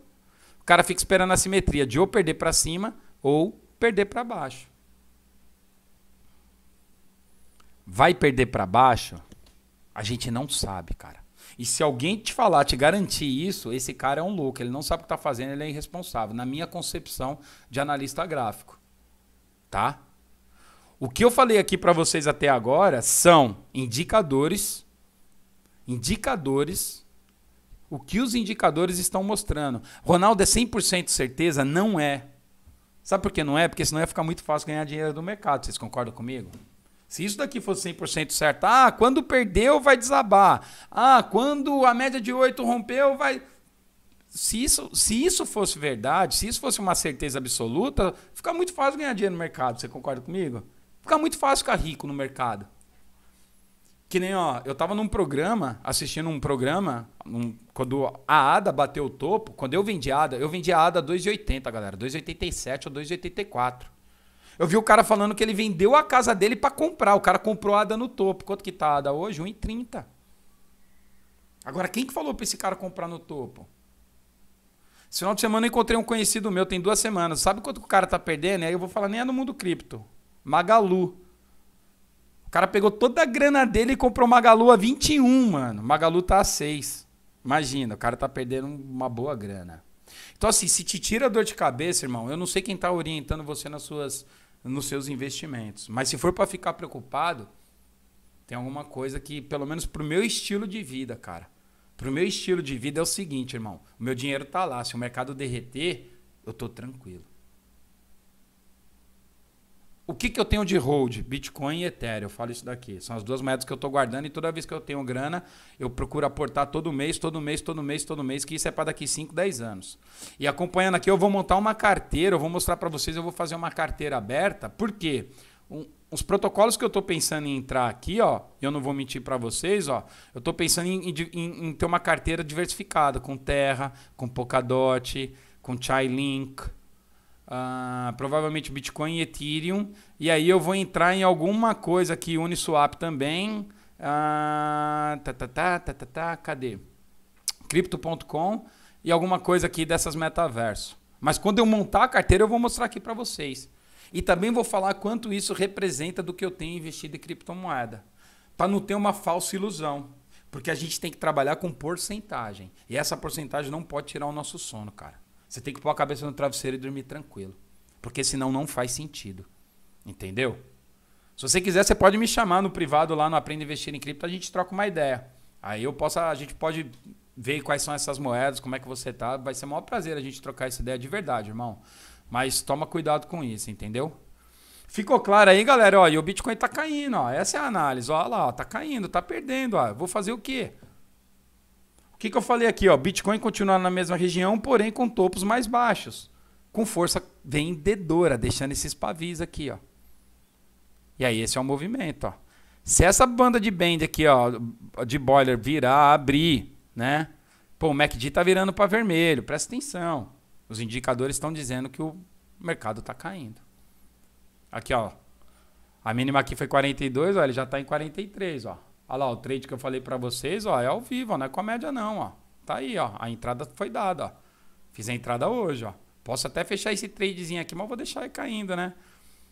O cara fica esperando a simetria de ou perder para cima ou perder para baixo. Vai perder para baixo? A gente não sabe, cara. E se alguém te falar, te garantir isso, esse cara é um louco, ele não sabe o que está fazendo, ele é irresponsável, na minha concepção de analista gráfico. Tá? O que eu falei aqui para vocês até agora são indicadores, indicadores, o que os indicadores estão mostrando. Ronaldo é 100% certeza? Não é. Sabe por que não é? Porque senão ia ficar muito fácil ganhar dinheiro do mercado. Vocês concordam comigo? Se isso daqui fosse 100% certo, ah, quando perdeu vai desabar. Ah, quando a média de 8 rompeu vai se isso, se isso fosse verdade, se isso fosse uma certeza absoluta, fica muito fácil ganhar dinheiro no mercado. Você concorda comigo? Fica muito fácil ficar rico no mercado. Que nem, ó, eu tava num programa, assistindo um programa, um, quando a ADA bateu o topo, quando eu vendi a ADA, eu vendi a ADA 2,80, galera, 2,87 ou 2,84. Eu vi o cara falando que ele vendeu a casa dele para comprar. O cara comprou a ADA no topo. Quanto que tá a ADA hoje? 1,30. Agora, quem que falou para esse cara comprar no topo? Esse final de semana eu encontrei um conhecido meu, tem duas semanas. Sabe quanto que o cara tá perdendo? Aí eu vou falar, nem é no mundo cripto. Magalu. O cara pegou toda a grana dele e comprou Magalu a 21, mano. Magalu tá a 6. Imagina, o cara tá perdendo uma boa grana. Então, assim, se te tira dor de cabeça, irmão, eu não sei quem tá orientando você nas suas nos seus investimentos. Mas se for para ficar preocupado, tem alguma coisa que, pelo menos pro meu estilo de vida, cara. Pro meu estilo de vida é o seguinte, irmão. O meu dinheiro tá lá. Se o mercado derreter, eu tô tranquilo. O que, que eu tenho de hold? Bitcoin e Ethereum. Eu falo isso daqui. São as duas moedas que eu estou guardando e toda vez que eu tenho grana, eu procuro aportar todo mês, todo mês, todo mês, todo mês, que isso é para daqui 5, 10 anos. E acompanhando aqui, eu vou montar uma carteira, eu vou mostrar para vocês, eu vou fazer uma carteira aberta. Por quê? Um, os protocolos que eu estou pensando em entrar aqui, ó, eu não vou mentir para vocês, ó, eu estou pensando em, em, em, ter uma carteira diversificada com Terra, com Polkadot, com Chainlink, Uh, provavelmente Bitcoin e Ethereum. E aí eu vou entrar em alguma coisa que Uniswap também. Uh, tá, tá, tá, tá, tá, tá, cadê? Crypto.com e alguma coisa aqui dessas metaverso. Mas quando eu montar a carteira, eu vou mostrar aqui para vocês. E também vou falar quanto isso representa do que eu tenho investido em criptomoeda. Para não ter uma falsa ilusão. Porque a gente tem que trabalhar com porcentagem. E essa porcentagem não pode tirar o nosso sono, cara. Você tem que pôr a cabeça no travesseiro e dormir tranquilo. Porque senão não faz sentido. Entendeu? Se você quiser, você pode me chamar no privado lá no Aprenda a Investir em Cripto, a gente troca uma ideia. Aí eu posso, a gente pode ver quais são essas moedas, como é que você tá. Vai ser o maior prazer a gente trocar essa ideia de verdade, irmão. Mas toma cuidado com isso, entendeu? Ficou claro aí, galera? Ó, e o Bitcoin tá caindo, ó. Essa é a análise. Olha lá, ó, tá caindo, tá perdendo, ó. Vou fazer o quê? que, que eu falei aqui? Ó? Bitcoin continua na mesma região, porém com topos mais baixos. Com força vendedora, deixando esses pavis aqui. Ó. E aí esse é o movimento. Ó. Se essa banda de bend aqui, ó, de boiler, virar, abrir, né? Pô, o MACD tá virando para vermelho, presta atenção. Os indicadores estão dizendo que o mercado está caindo. Aqui, ó. A mínima aqui foi 42, ó, ele já está em 43, ó. Olha lá, o trade que eu falei para vocês, ó, é ao vivo, ó, não é comédia não, ó. Tá aí, ó, a entrada foi dada, ó. Fiz a entrada hoje, ó. Posso até fechar esse tradezinho aqui, mas vou deixar ele caindo, né?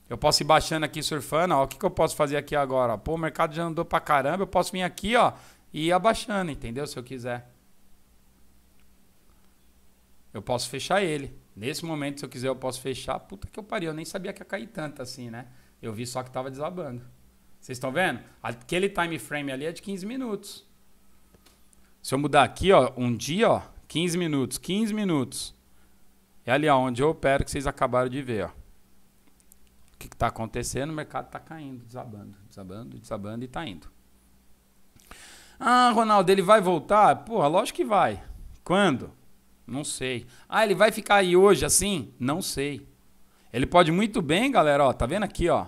Eu posso ir baixando aqui, surfando, ó. O que, que eu posso fazer aqui agora? Pô, o mercado já andou pra caramba, eu posso vir aqui, ó, e ir abaixando, entendeu? Se eu quiser. Eu posso fechar ele. Nesse momento, se eu quiser, eu posso fechar. Puta que eu pariu, eu nem sabia que ia cair tanto assim, né? Eu vi só que tava desabando. Vocês estão vendo? Aquele time frame ali é de 15 minutos. Se eu mudar aqui, ó, um dia, ó, 15 minutos, 15 minutos. É ali ó, onde eu opero que vocês acabaram de ver, ó. O que está acontecendo? O mercado está caindo, desabando, desabando, desabando e está indo. Ah, Ronaldo, ele vai voltar? Porra, lógico que vai. Quando? Não sei. Ah, ele vai ficar aí hoje assim? Não sei. Ele pode muito bem, galera, ó, tá vendo aqui, ó.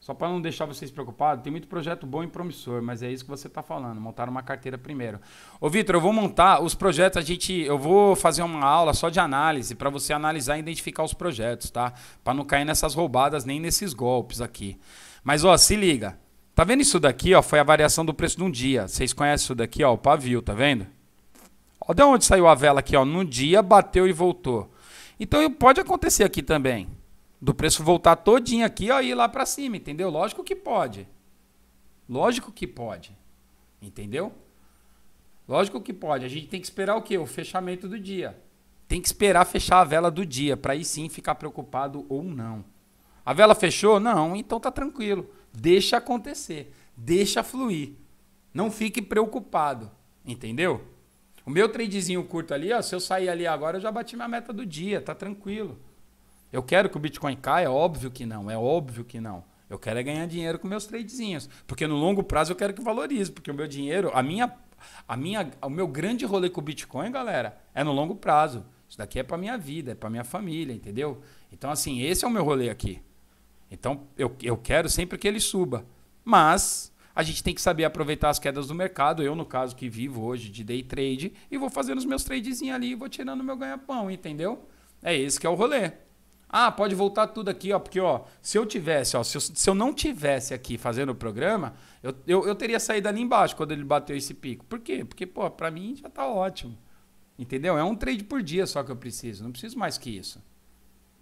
Só para não deixar vocês preocupados, tem muito projeto bom e promissor, mas é isso que você está falando, montar uma carteira primeiro. Ô Vitor, eu vou montar os projetos, a gente, eu vou fazer uma aula só de análise para você analisar e identificar os projetos, tá? Para não cair nessas roubadas nem nesses golpes aqui. Mas ó, se liga. Tá vendo isso daqui, ó? Foi a variação do preço de um dia. Vocês conhecem isso daqui, ó, o pavio, tá vendo? Olha de onde saiu a vela aqui, ó, no dia bateu e voltou. Então pode acontecer aqui também do preço voltar todinho aqui ó, e ir lá para cima, entendeu? Lógico que pode. Lógico que pode. Entendeu? Lógico que pode. A gente tem que esperar o quê? O fechamento do dia. Tem que esperar fechar a vela do dia para aí sim ficar preocupado ou não. A vela fechou? Não, então tá tranquilo. Deixa acontecer, deixa fluir. Não fique preocupado, entendeu? O meu tradezinho curto ali, ó, se eu sair ali agora, eu já bati minha meta do dia, tá tranquilo. Eu quero que o Bitcoin caia? É óbvio que não, é óbvio que não. Eu quero é ganhar dinheiro com meus tradezinhos, porque no longo prazo eu quero que valorize, porque o meu dinheiro, a minha, a minha, o meu grande rolê com o Bitcoin, galera, é no longo prazo. Isso daqui é para minha vida, é para minha família, entendeu? Então assim, esse é o meu rolê aqui. Então eu, eu quero sempre que ele suba, mas a gente tem que saber aproveitar as quedas do mercado. Eu, no caso, que vivo hoje de day trade, e vou fazendo os meus tradezinhos ali e vou tirando o meu ganha-pão, entendeu? É esse que é o rolê. Ah, pode voltar tudo aqui, ó. Porque, ó, se eu tivesse, ó, se eu, se eu não tivesse aqui fazendo o programa, eu, eu, eu, teria saído ali embaixo quando ele bateu esse pico. Por quê? Porque, pô, pra mim já tá ótimo. Entendeu? É um trade por dia só que eu preciso. Não preciso mais que isso.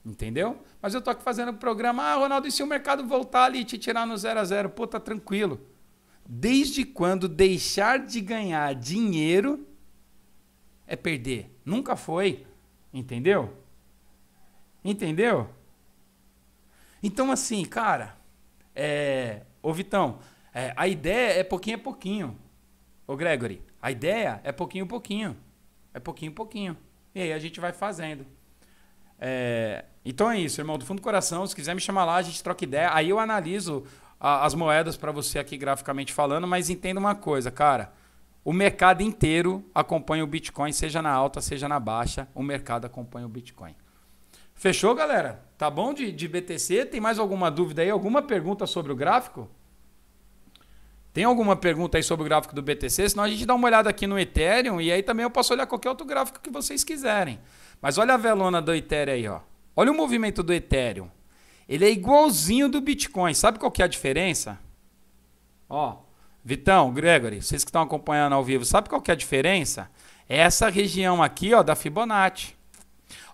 Entendeu? Mas eu tô aqui fazendo o programa. Ah, Ronaldo, e se o mercado voltar ali e te tirar no zero a zero, Pô, tá tranquilo. Desde quando deixar de ganhar dinheiro é perder? Nunca foi. Entendeu? Entendeu? Então, assim, cara, é... ô Vitão, é, a ideia é pouquinho a pouquinho. Ô Gregory, a ideia é pouquinho a pouquinho. É pouquinho a pouquinho. E aí a gente vai fazendo. É... Então é isso, irmão, do fundo do coração. Se quiser me chamar lá, a gente troca ideia. Aí eu analiso a, as moedas para você aqui graficamente falando, mas entenda uma coisa, cara. O mercado inteiro acompanha o Bitcoin, seja na alta, seja na baixa. O mercado acompanha o Bitcoin. Fechou, galera? Tá bom de, de BTC? Tem mais alguma dúvida aí? Alguma pergunta sobre o gráfico? Tem alguma pergunta aí sobre o gráfico do BTC? Senão a gente dá uma olhada aqui no Ethereum e aí também eu posso olhar qualquer outro gráfico que vocês quiserem. Mas olha a velona do Ethereum aí, ó. Olha o movimento do Ethereum. Ele é igualzinho do Bitcoin. Sabe qual que é a diferença? Ó, Vitão, Gregory, vocês que estão acompanhando ao vivo, sabe qual que é a diferença? É Essa região aqui, ó, da Fibonacci.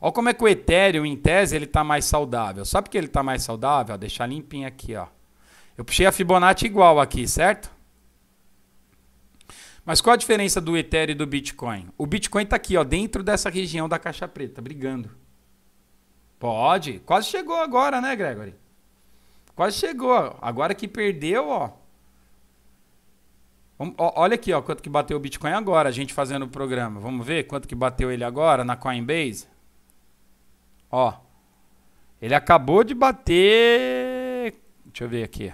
Olha como é que o Ethereum, em tese, ele está mais saudável. Sabe por que ele está mais saudável? Ó, deixar limpinho aqui, ó. Eu puxei a Fibonacci igual aqui, certo? Mas qual a diferença do Ethereum e do Bitcoin? O Bitcoin está aqui, ó, dentro dessa região da caixa preta, brigando. Pode. Quase chegou agora, né, Gregory? Quase chegou. Agora que perdeu, ó. Olha aqui, ó, quanto que bateu o Bitcoin agora, a gente fazendo o programa. Vamos ver quanto que bateu ele agora na Coinbase? Ó. Ele acabou de bater. Deixa eu ver aqui.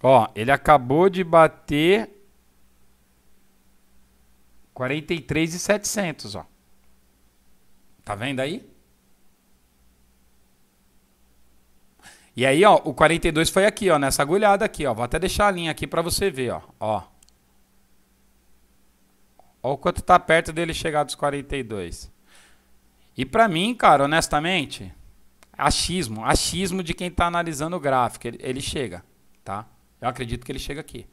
Ó, ele acabou de bater 43,700, ó. Tá vendo aí? E aí, ó, o 42 foi aqui, ó, nessa agulhada aqui, ó. Vou até deixar a linha aqui para você ver, ó. Ó. Olha o quanto tá perto dele chegar dos 42. E para mim, cara, honestamente, achismo, achismo de quem está analisando o gráfico, ele, ele, chega, tá? Eu acredito que ele chega aqui.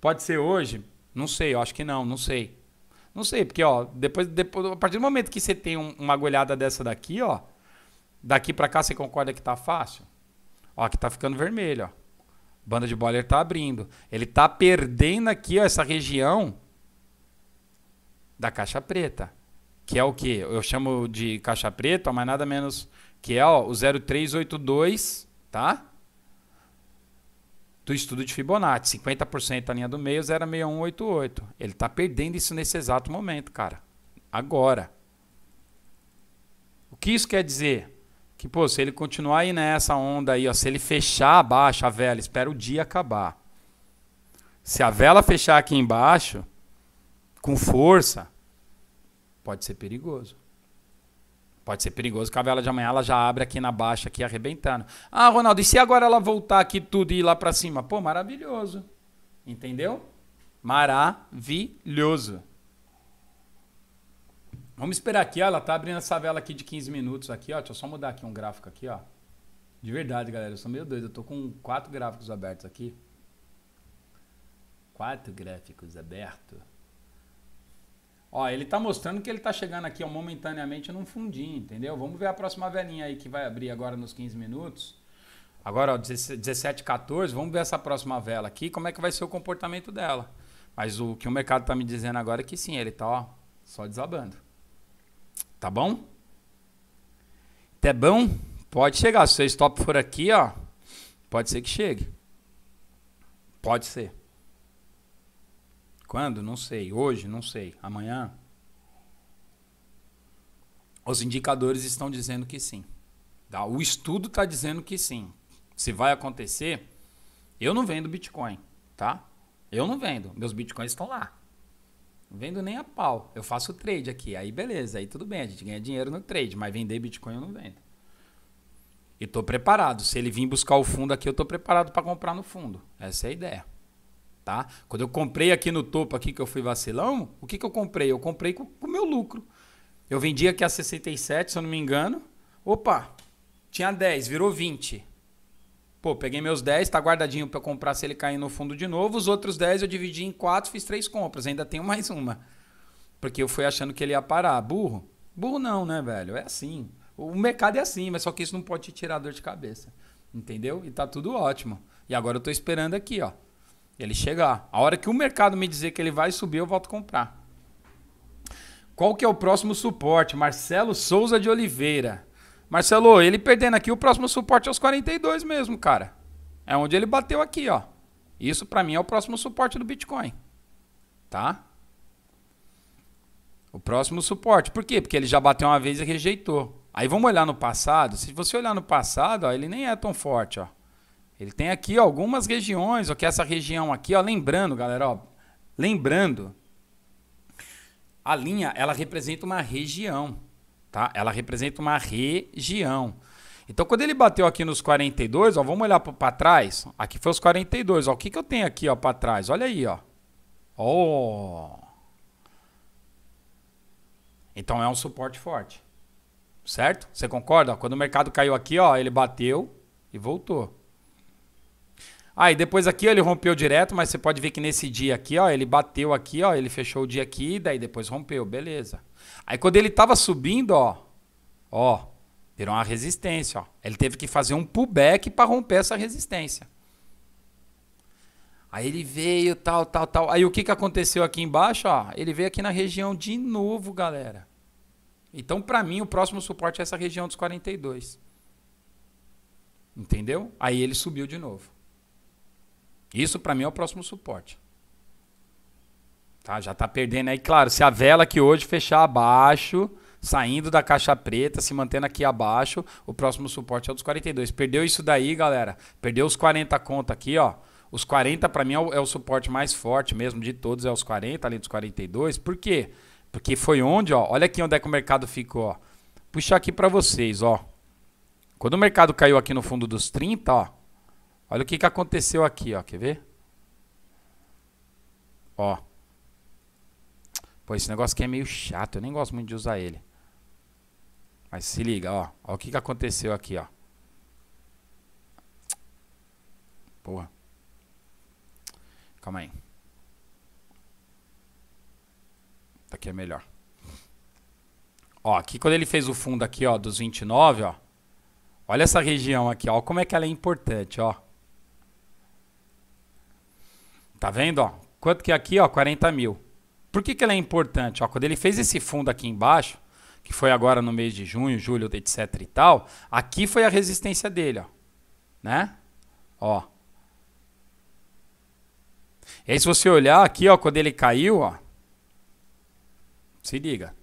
Pode ser hoje? Não sei, eu acho que não, não sei. Não sei, porque ó, depois, depois a partir do momento que você tem um, uma agulhada dessa daqui, ó, daqui para cá você concorda que tá fácil? Ó, que tá ficando vermelho, ó. Banda de boiler tá abrindo. Ele tá perdendo aqui, ó, essa região da caixa preta, que é o que eu chamo de caixa preta, mas nada menos que é ó, o 0382, tá? Do estudo de Fibonacci, 50% a linha do meio, 06188. Ele está perdendo isso nesse exato momento, cara. Agora. O que isso quer dizer? Que, pô, se ele continuar aí nessa onda aí, ó, se ele fechar abaixo a vela, espera o dia acabar. Se a vela fechar aqui embaixo, com força, pode ser perigoso. Pode ser perigoso, A vela de amanhã ela já abre aqui na baixa, aqui arrebentando. Ah, Ronaldo, e se agora ela voltar aqui tudo e ir lá para cima? Pô, maravilhoso. Entendeu? Maravilhoso. Vamos esperar aqui, ó, ela tá abrindo essa vela aqui de 15 minutos aqui, ó. Deixa eu só mudar aqui um gráfico aqui, ó. De verdade, galera, eu sou meio doido, eu tô com quatro gráficos abertos aqui. Quatro gráficos abertos. Ó, ele está mostrando que ele está chegando aqui ó, momentaneamente num fundinho, entendeu? Vamos ver a próxima velhinha aí que vai abrir agora nos 15 minutos. Agora, ó, 17, 14, vamos ver essa próxima vela aqui, como é que vai ser o comportamento dela. Mas o que o mercado está me dizendo agora é que sim, ele está só desabando. Tá bom? Tá bom? Pode chegar. Se o seu stop for aqui, ó, pode ser que chegue. Pode ser. Quando? Não sei. Hoje? Não sei. Amanhã? Os indicadores estão dizendo que sim. Tá? O estudo está dizendo que sim. Se vai acontecer, eu não vendo Bitcoin, tá? Eu não vendo. Meus Bitcoins estão lá. Não vendo nem a pau. Eu faço trade aqui. Aí beleza, aí tudo bem, a gente ganha dinheiro no trade, mas vender Bitcoin eu não vendo. E tô preparado. Se ele vir buscar o fundo aqui, eu tô preparado para comprar no fundo. Essa é a ideia tá? Quando eu comprei aqui no topo aqui que eu fui vacilão, o que, que eu comprei? Eu comprei com o meu lucro. Eu vendi aqui a 67, se eu não me engano. Opa, tinha 10, virou 20. Pô, peguei meus 10, tá guardadinho para comprar se ele cair no fundo de novo. Os outros 10 eu dividi em 4, fiz 3 compras, ainda tenho mais uma. Porque eu fui achando que ele ia parar. Burro? Burro não, né, velho? É assim. O mercado é assim, mas só que isso não pode te tirar dor de cabeça. Entendeu? E tá tudo ótimo. E agora eu tô esperando aqui, ó. Ele chegar. A hora que o mercado me dizer que ele vai subir, eu volto a comprar. Qual que é o próximo suporte? Marcelo Souza de Oliveira. Marcelo, ele perdendo aqui, o próximo suporte é os 42 mesmo, cara. É onde ele bateu aqui, ó. Isso para mim é o próximo suporte do Bitcoin. Tá? O próximo suporte. Por quê? Porque ele já bateu uma vez e rejeitou. Aí vamos olhar no passado. Se você olhar no passado, ó, ele nem é tão forte, ó. Ele tem aqui ó, algumas regiões, ó, que essa região aqui, ó, lembrando, galera, ó, lembrando, a linha ela representa uma região, tá? Ela representa uma região. Então, quando ele bateu aqui nos 42, ó, vamos olhar para trás. Aqui foi os 42. Ó, o que, que eu tenho aqui ó, para trás? Olha aí, ó. Oh. Então é um suporte forte. Certo? Você concorda? Quando o mercado caiu aqui, ó, ele bateu e voltou. Aí ah, depois aqui ó, ele rompeu direto, mas você pode ver que nesse dia aqui, ó, ele bateu aqui, ó, ele fechou o dia aqui, daí depois rompeu, beleza. Aí quando ele estava subindo, ó, ó, virou uma resistência, ó. Ele teve que fazer um pullback para romper essa resistência. Aí ele veio, tal, tal, tal. Aí o que, que aconteceu aqui embaixo, ó? Ele veio aqui na região de novo, galera. Então, para mim, o próximo suporte é essa região dos 42. Entendeu? Aí ele subiu de novo. Isso para mim é o próximo suporte. Tá, já está perdendo aí, claro, se a vela que hoje fechar abaixo, saindo da caixa preta, se mantendo aqui abaixo, o próximo suporte é o dos 42. Perdeu isso daí, galera. Perdeu os 40 conta aqui, ó. Os 40 para mim é o, é o, suporte mais forte mesmo de todos, é os 40, além dos 42. Por quê? Porque foi onde, ó, olha aqui onde é que o mercado ficou, ó. Puxar aqui para vocês, ó. Quando o mercado caiu aqui no fundo dos 30, ó, Olha o que, que aconteceu aqui, ó. Quer ver? Ó. Pô, esse negócio aqui é meio chato. Eu nem gosto muito de usar ele. Mas se liga, ó. Olha o que, que aconteceu aqui, ó. Boa. Calma aí. Daqui tá é melhor. Ó, aqui quando ele fez o fundo aqui, ó, dos 29, ó. Olha essa região aqui, ó. Como é que ela é importante, ó. Tá vendo? Ó? Quanto que é aqui? Ó, 40 mil. Por que, que ela é importante? Ó, quando ele fez esse fundo aqui embaixo, que foi agora no mês de junho, julho, etc e tal, aqui foi a resistência dele, ó. Né? Ó. E aí se você olhar aqui, ó, quando ele caiu, ó. Se liga.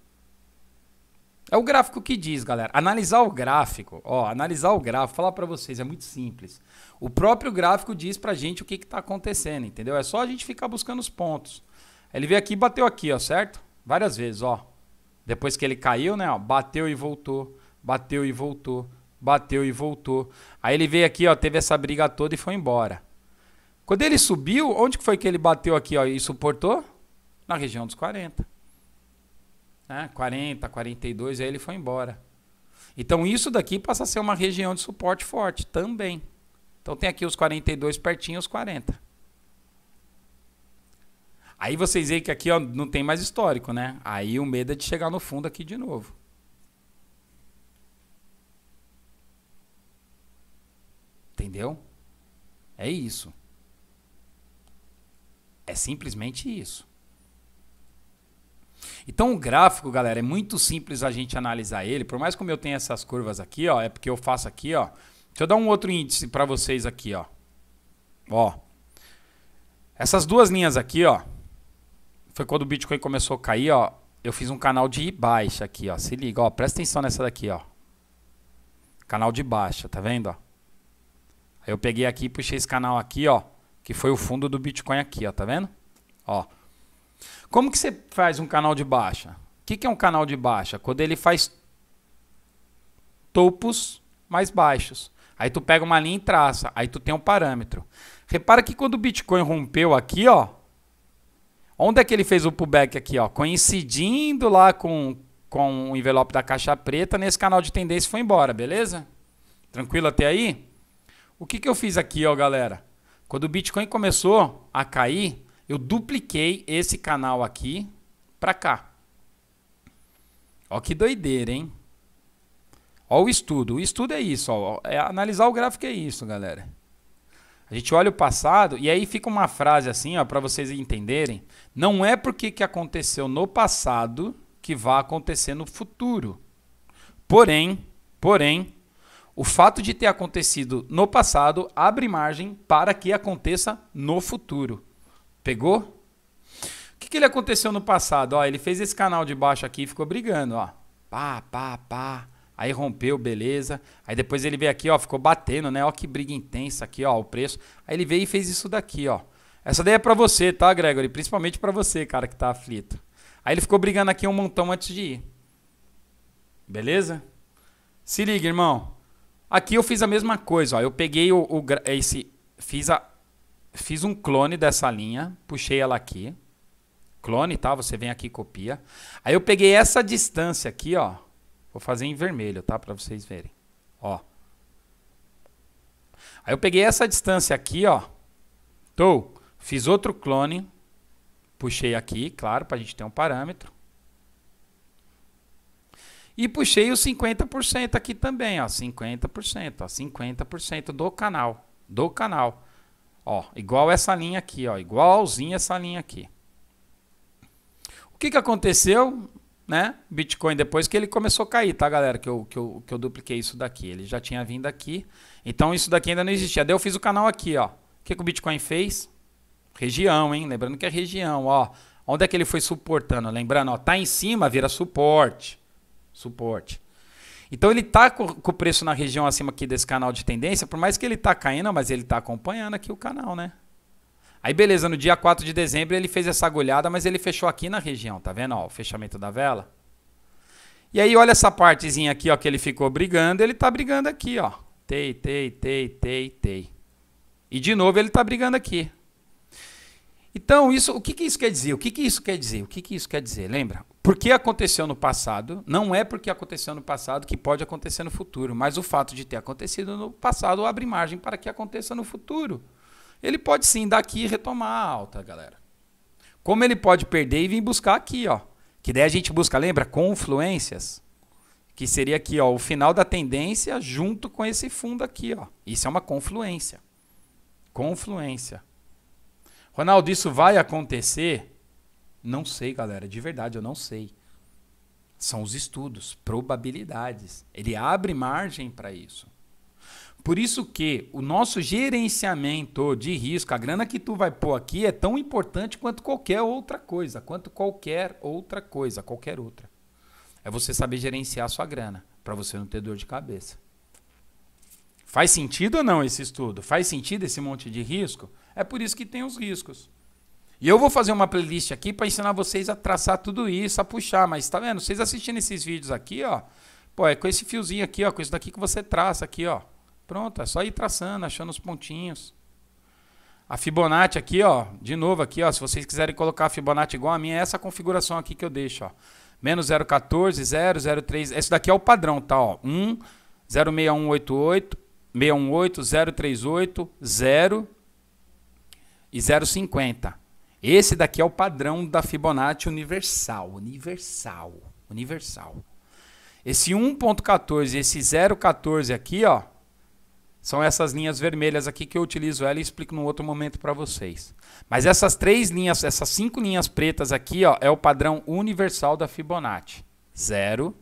É o gráfico que diz, galera. Analisar o gráfico, ó, analisar o gráfico, falar para vocês é muito simples. O próprio gráfico diz pra gente o que, que tá acontecendo, entendeu? É só a gente ficar buscando os pontos. Ele veio aqui e bateu aqui, ó, certo? Várias vezes, ó. Depois que ele caiu, né, ó, bateu e voltou, bateu e voltou, bateu e voltou. Aí ele veio aqui, ó, teve essa briga toda e foi embora. Quando ele subiu, onde que foi que ele bateu aqui, ó, e suportou? Na região dos 40. Né? 40, 42, aí ele foi embora. Então isso daqui passa a ser uma região de suporte forte também. Então tem aqui os 42 pertinho, os 40. Aí vocês veem que aqui ó, não tem mais histórico, né? Aí o medo é de chegar no fundo aqui de novo. Entendeu? É isso. É simplesmente isso. Então o gráfico, galera, é muito simples a gente analisar ele. Por mais que eu tenha essas curvas aqui, ó, é porque eu faço aqui, ó, Deixa eu dar um outro índice para vocês aqui, ó. Ó. Essas duas linhas aqui, ó. Foi quando o Bitcoin começou a cair, ó. Eu fiz um canal de baixa aqui, ó. Se liga, ó. Presta atenção nessa daqui, ó. Canal de baixa, tá vendo, ó? Aí eu peguei aqui e puxei esse canal aqui, ó. Que foi o fundo do Bitcoin aqui, ó. Tá vendo? Ó. Como que você faz um canal de baixa? O que, que é um canal de baixa? Quando ele faz topos mais baixos. Aí tu pega uma linha e traça, aí tu tem um parâmetro. Repara que quando o Bitcoin rompeu aqui, ó, onde é que ele fez o pullback aqui, ó, coincidindo lá com com o envelope da caixa preta, nesse canal de tendência foi embora, beleza? Tranquilo até aí? O que, que eu fiz aqui, ó, galera? Quando o Bitcoin começou a cair, eu dupliquei esse canal aqui para cá. Ó que doideira, hein? Ó, o estudo. O estudo é isso, ó. É analisar o gráfico é isso, galera. A gente olha o passado e aí fica uma frase assim, ó, para vocês entenderem. Não é porque que aconteceu no passado que vai acontecer no futuro. Porém, porém, o fato de ter acontecido no passado abre margem para que aconteça no futuro. Pegou? O que, que ele aconteceu no passado? Ó, ele fez esse canal de baixo aqui e ficou brigando, ó. Pá, pá, pá. Aí rompeu, beleza. Aí depois ele veio aqui, ó, ficou batendo, né? Ó que briga intensa aqui, ó, o preço. Aí ele veio e fez isso daqui, ó. Essa daí é para você, tá, Gregory? Principalmente para você, cara, que tá aflito. Aí ele ficou brigando aqui um montão antes de ir. Beleza? Se liga, irmão. Aqui eu fiz a mesma coisa, ó. Eu peguei o, o esse fiz a fiz um clone dessa linha, puxei ela aqui. Clone, tá? Você vem aqui e copia. Aí eu peguei essa distância aqui, ó. Vou fazer em vermelho, tá? Para vocês verem. Ó. Aí eu peguei essa distância aqui, ó. Tô. Fiz outro clone. Puxei aqui, claro, para a gente ter um parâmetro. E puxei os 50% aqui também, ó. 50%, ó. 50% do canal. Do canal. Ó, igual essa linha aqui, ó. Igualzinha essa linha aqui. O que, que aconteceu? né? Bitcoin depois que ele começou a cair, tá, galera? Que eu, que, eu, que eu dupliquei isso daqui. Ele já tinha vindo aqui. Então isso daqui ainda não existia. Daí eu fiz o canal aqui, ó. O que, que o Bitcoin fez? Região, hein? Lembrando que é região, ó. Onde é que ele foi suportando? Lembrando, ó, tá em cima, vira suporte. Suporte. Então ele tá com, com o preço na região acima aqui desse canal de tendência, por mais que ele tá caindo, mas ele tá acompanhando aqui o canal, né? Aí beleza, no dia 4 de dezembro ele fez essa agulhada, mas ele fechou aqui na região, tá vendo? Ó, o fechamento da vela. E aí olha essa partezinha aqui, ó, que ele ficou brigando, ele tá brigando aqui, ó. Tei, tei, tei, tei, tei. E de novo ele tá brigando aqui. Então, isso, o que, que isso quer dizer? O que, que isso quer dizer? O que, que isso quer dizer? Lembra? Porque aconteceu no passado, não é porque aconteceu no passado que pode acontecer no futuro, mas o fato de ter acontecido no passado abre margem para que aconteça no futuro. Ele pode sim daqui retomar a alta, galera. Como ele pode perder e vir buscar aqui, ó. Que daí a gente busca, lembra? Confluências. Que seria aqui, ó, o final da tendência junto com esse fundo aqui, ó. Isso é uma confluência. Confluência. Ronaldo, isso vai acontecer? Não sei, galera. De verdade, eu não sei. São os estudos, probabilidades. Ele abre margem para isso. Por isso que o nosso gerenciamento de risco, a grana que tu vai pôr aqui é tão importante quanto qualquer outra coisa, quanto qualquer outra coisa, qualquer outra. É você saber gerenciar a sua grana, para você não ter dor de cabeça. Faz sentido ou não esse estudo? Faz sentido esse monte de risco? É por isso que tem os riscos. E eu vou fazer uma playlist aqui para ensinar vocês a traçar tudo isso, a puxar, mas tá vendo? Vocês assistindo esses vídeos aqui, ó, pô, é com esse fiozinho aqui, ó, com isso daqui que você traça aqui, ó. Pronto, é só ir traçando, achando os pontinhos. A Fibonacci aqui, ó, de novo aqui, ó, se vocês quiserem colocar a Fibonacci igual a minha, é essa configuração aqui que eu deixo, ó. Menos 0,14, 0,03, esse daqui é o padrão, tá, ó. 1, 0,6188, 038, 0 e 0,50. Esse daqui é o padrão da Fibonacci universal, universal, universal. Esse 1.14 e esse 0,14 aqui, ó, são essas linhas vermelhas aqui que eu utilizo ela e explico num outro momento para vocês. Mas essas três linhas, essas cinco linhas pretas aqui, ó, é o padrão universal da Fibonacci. Zero,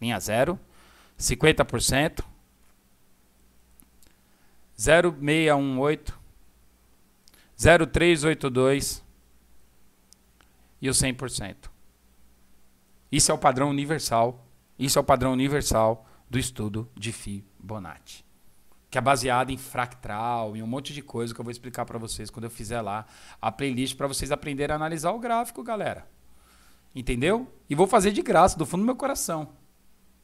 linha zero, 50%, 0618, 0382 e o 100%. Isso é o padrão universal, isso é o padrão universal do estudo de Fibonacci que é baseada em fractal, em um monte de coisa que eu vou explicar para vocês quando eu fizer lá a playlist para vocês aprenderem a analisar o gráfico, galera. Entendeu? E vou fazer de graça, do fundo do meu coração.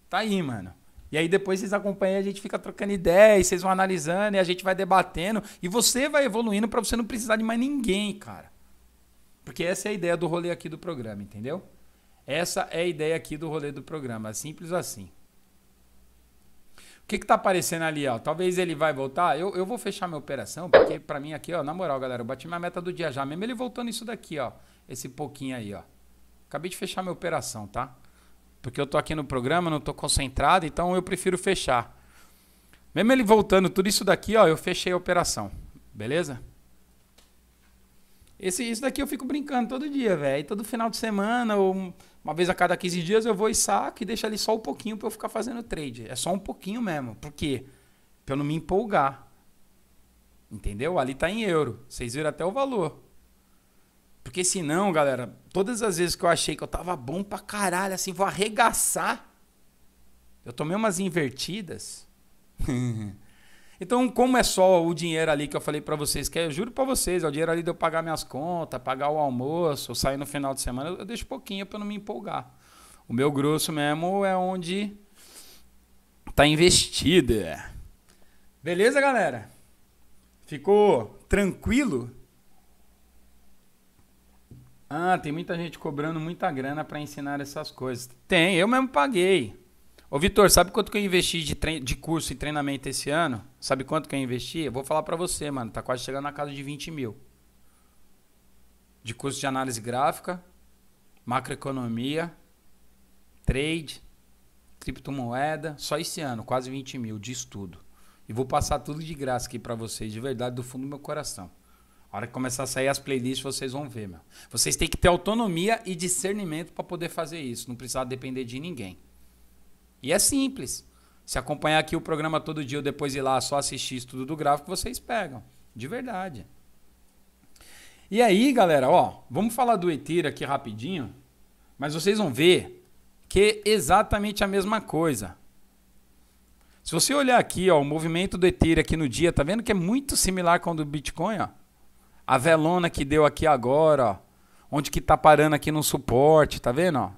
Tá aí, mano. E aí depois vocês acompanham, a gente fica trocando ideias, vocês vão analisando, e a gente vai debatendo, e você vai evoluindo para você não precisar de mais ninguém, cara. Porque essa é a ideia do rolê aqui do programa, entendeu? Essa é a ideia aqui do rolê do programa, é simples assim que que tá aparecendo ali, ó? Talvez ele vai voltar. Eu, eu vou fechar minha operação, porque para mim aqui, ó, na moral, galera, eu bati minha meta do dia já, mesmo ele voltando isso daqui, ó, esse pouquinho aí, ó. Acabei de fechar minha operação, tá? Porque eu tô aqui no programa, não tô concentrado, então eu prefiro fechar. Mesmo ele voltando tudo isso daqui, ó, eu fechei a operação. Beleza? Esse, isso daqui eu fico brincando todo dia, velho. Todo final de semana ou uma vez a cada 15 dias eu vou e saco e deixo ali só um pouquinho para eu ficar fazendo trade. É só um pouquinho mesmo. Por quê? Para eu não me empolgar. Entendeu? Ali tá em euro. Vocês viram até o valor. Porque senão, galera, todas as vezes que eu achei que eu tava bom pra caralho, assim, vou arregaçar. Eu tomei umas invertidas. Então, como é só o dinheiro ali que eu falei para vocês, que é, eu juro para vocês, é o dinheiro ali de eu pagar minhas contas, pagar o almoço, sair no final de semana, eu deixo pouquinho para não me empolgar. O meu grosso mesmo é onde tá investida. É. Beleza, galera? Ficou tranquilo? Ah, tem muita gente cobrando muita grana para ensinar essas coisas. Tem, eu mesmo paguei. Ô, Vitor, sabe quanto que eu investi de, de curso e treinamento esse ano? Sabe quanto que eu investi? Eu vou falar para você, mano. Tá quase chegando na casa de 20 mil. De curso de análise gráfica, macroeconomia, trade, criptomoeda. Só esse ano, quase 20 mil de estudo. E vou passar tudo de graça aqui para vocês, de verdade, do fundo do meu coração. A hora que começar a sair as playlists, vocês vão ver, meu. Vocês têm que ter autonomia e discernimento para poder fazer isso. Não precisar depender de ninguém. E é simples. Se acompanhar aqui o programa todo dia ou depois ir lá só assistir estudo do gráfico, vocês pegam. De verdade. E aí, galera, ó, vamos falar do Ether aqui rapidinho, mas vocês vão ver que é exatamente a mesma coisa. Se você olhar aqui, ó, o movimento do Ether aqui no dia, tá vendo que é muito similar com o do Bitcoin, ó? A velona que deu aqui agora, ó, onde que tá parando aqui no suporte, tá vendo, ó?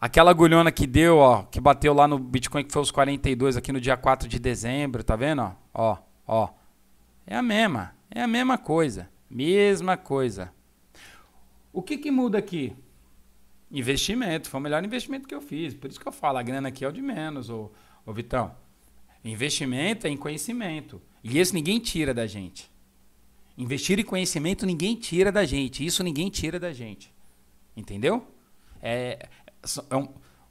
Aquela agulhona que deu, ó, que bateu lá no Bitcoin, que foi os 42 aqui no dia 4 de dezembro, tá vendo? Ó, ó, É a mesma, é a mesma coisa, mesma coisa. O que, que muda aqui? Investimento, foi o melhor investimento que eu fiz. Por isso que eu falo, a grana aqui é o de menos, ô, ô Vitão. Investimento é em conhecimento. E isso ninguém tira da gente. Investir em conhecimento ninguém tira da gente. Isso ninguém tira da gente. Entendeu? É, é um,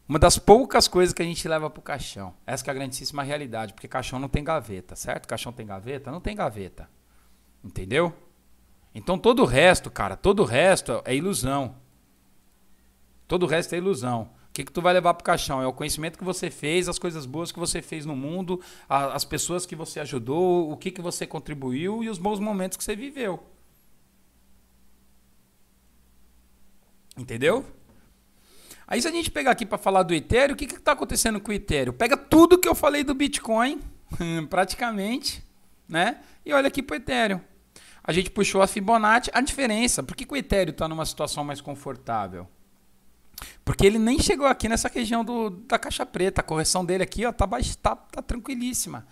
uma das poucas coisas que a gente leva pro caixão. Essa é a grandíssima realidade, porque caixão não tem gaveta, certo? Caixão tem gaveta? Não tem gaveta. Entendeu? Então todo o resto, cara, todo o resto é ilusão. Todo o resto é ilusão. O que, que tu vai levar pro caixão? É o conhecimento que você fez, as coisas boas que você fez no mundo, a, as pessoas que você ajudou, o que, que você contribuiu e os bons momentos que você viveu. Entendeu? Aí se a gente pegar aqui para falar do Ethereum, o que está acontecendo com o Ethereum? Pega tudo que eu falei do Bitcoin, praticamente, né? E olha aqui para o Ethereum. A gente puxou a Fibonacci, a diferença, por que, que o Ethereum está numa situação mais confortável? Porque ele nem chegou aqui nessa região do, da caixa preta. A correção dele aqui está tá, tá tranquilíssima.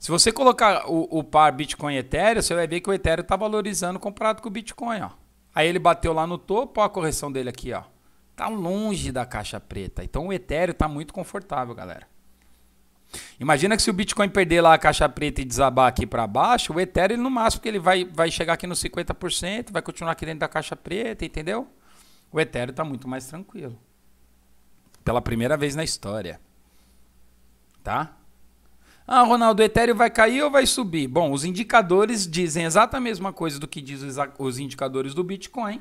Se você colocar o, o par Bitcoin e Ethereum, você vai ver que o Ethereum está valorizando comparado com o Bitcoin. Ó. Aí ele bateu lá no topo, ó, a correção dele aqui. ó tá longe da caixa preta. Então o Ethereum tá muito confortável, galera. Imagina que se o Bitcoin perder lá a caixa preta e desabar aqui para baixo, o Ethereum no máximo que ele vai, vai chegar aqui nos 50%, vai continuar aqui dentro da caixa preta, entendeu? O Ethereum está muito mais tranquilo. Pela primeira vez na história. Tá? Ah, Ronaldo, o Ethereum vai cair ou vai subir? Bom, os indicadores dizem exatamente a mesma coisa do que dizem os indicadores do Bitcoin.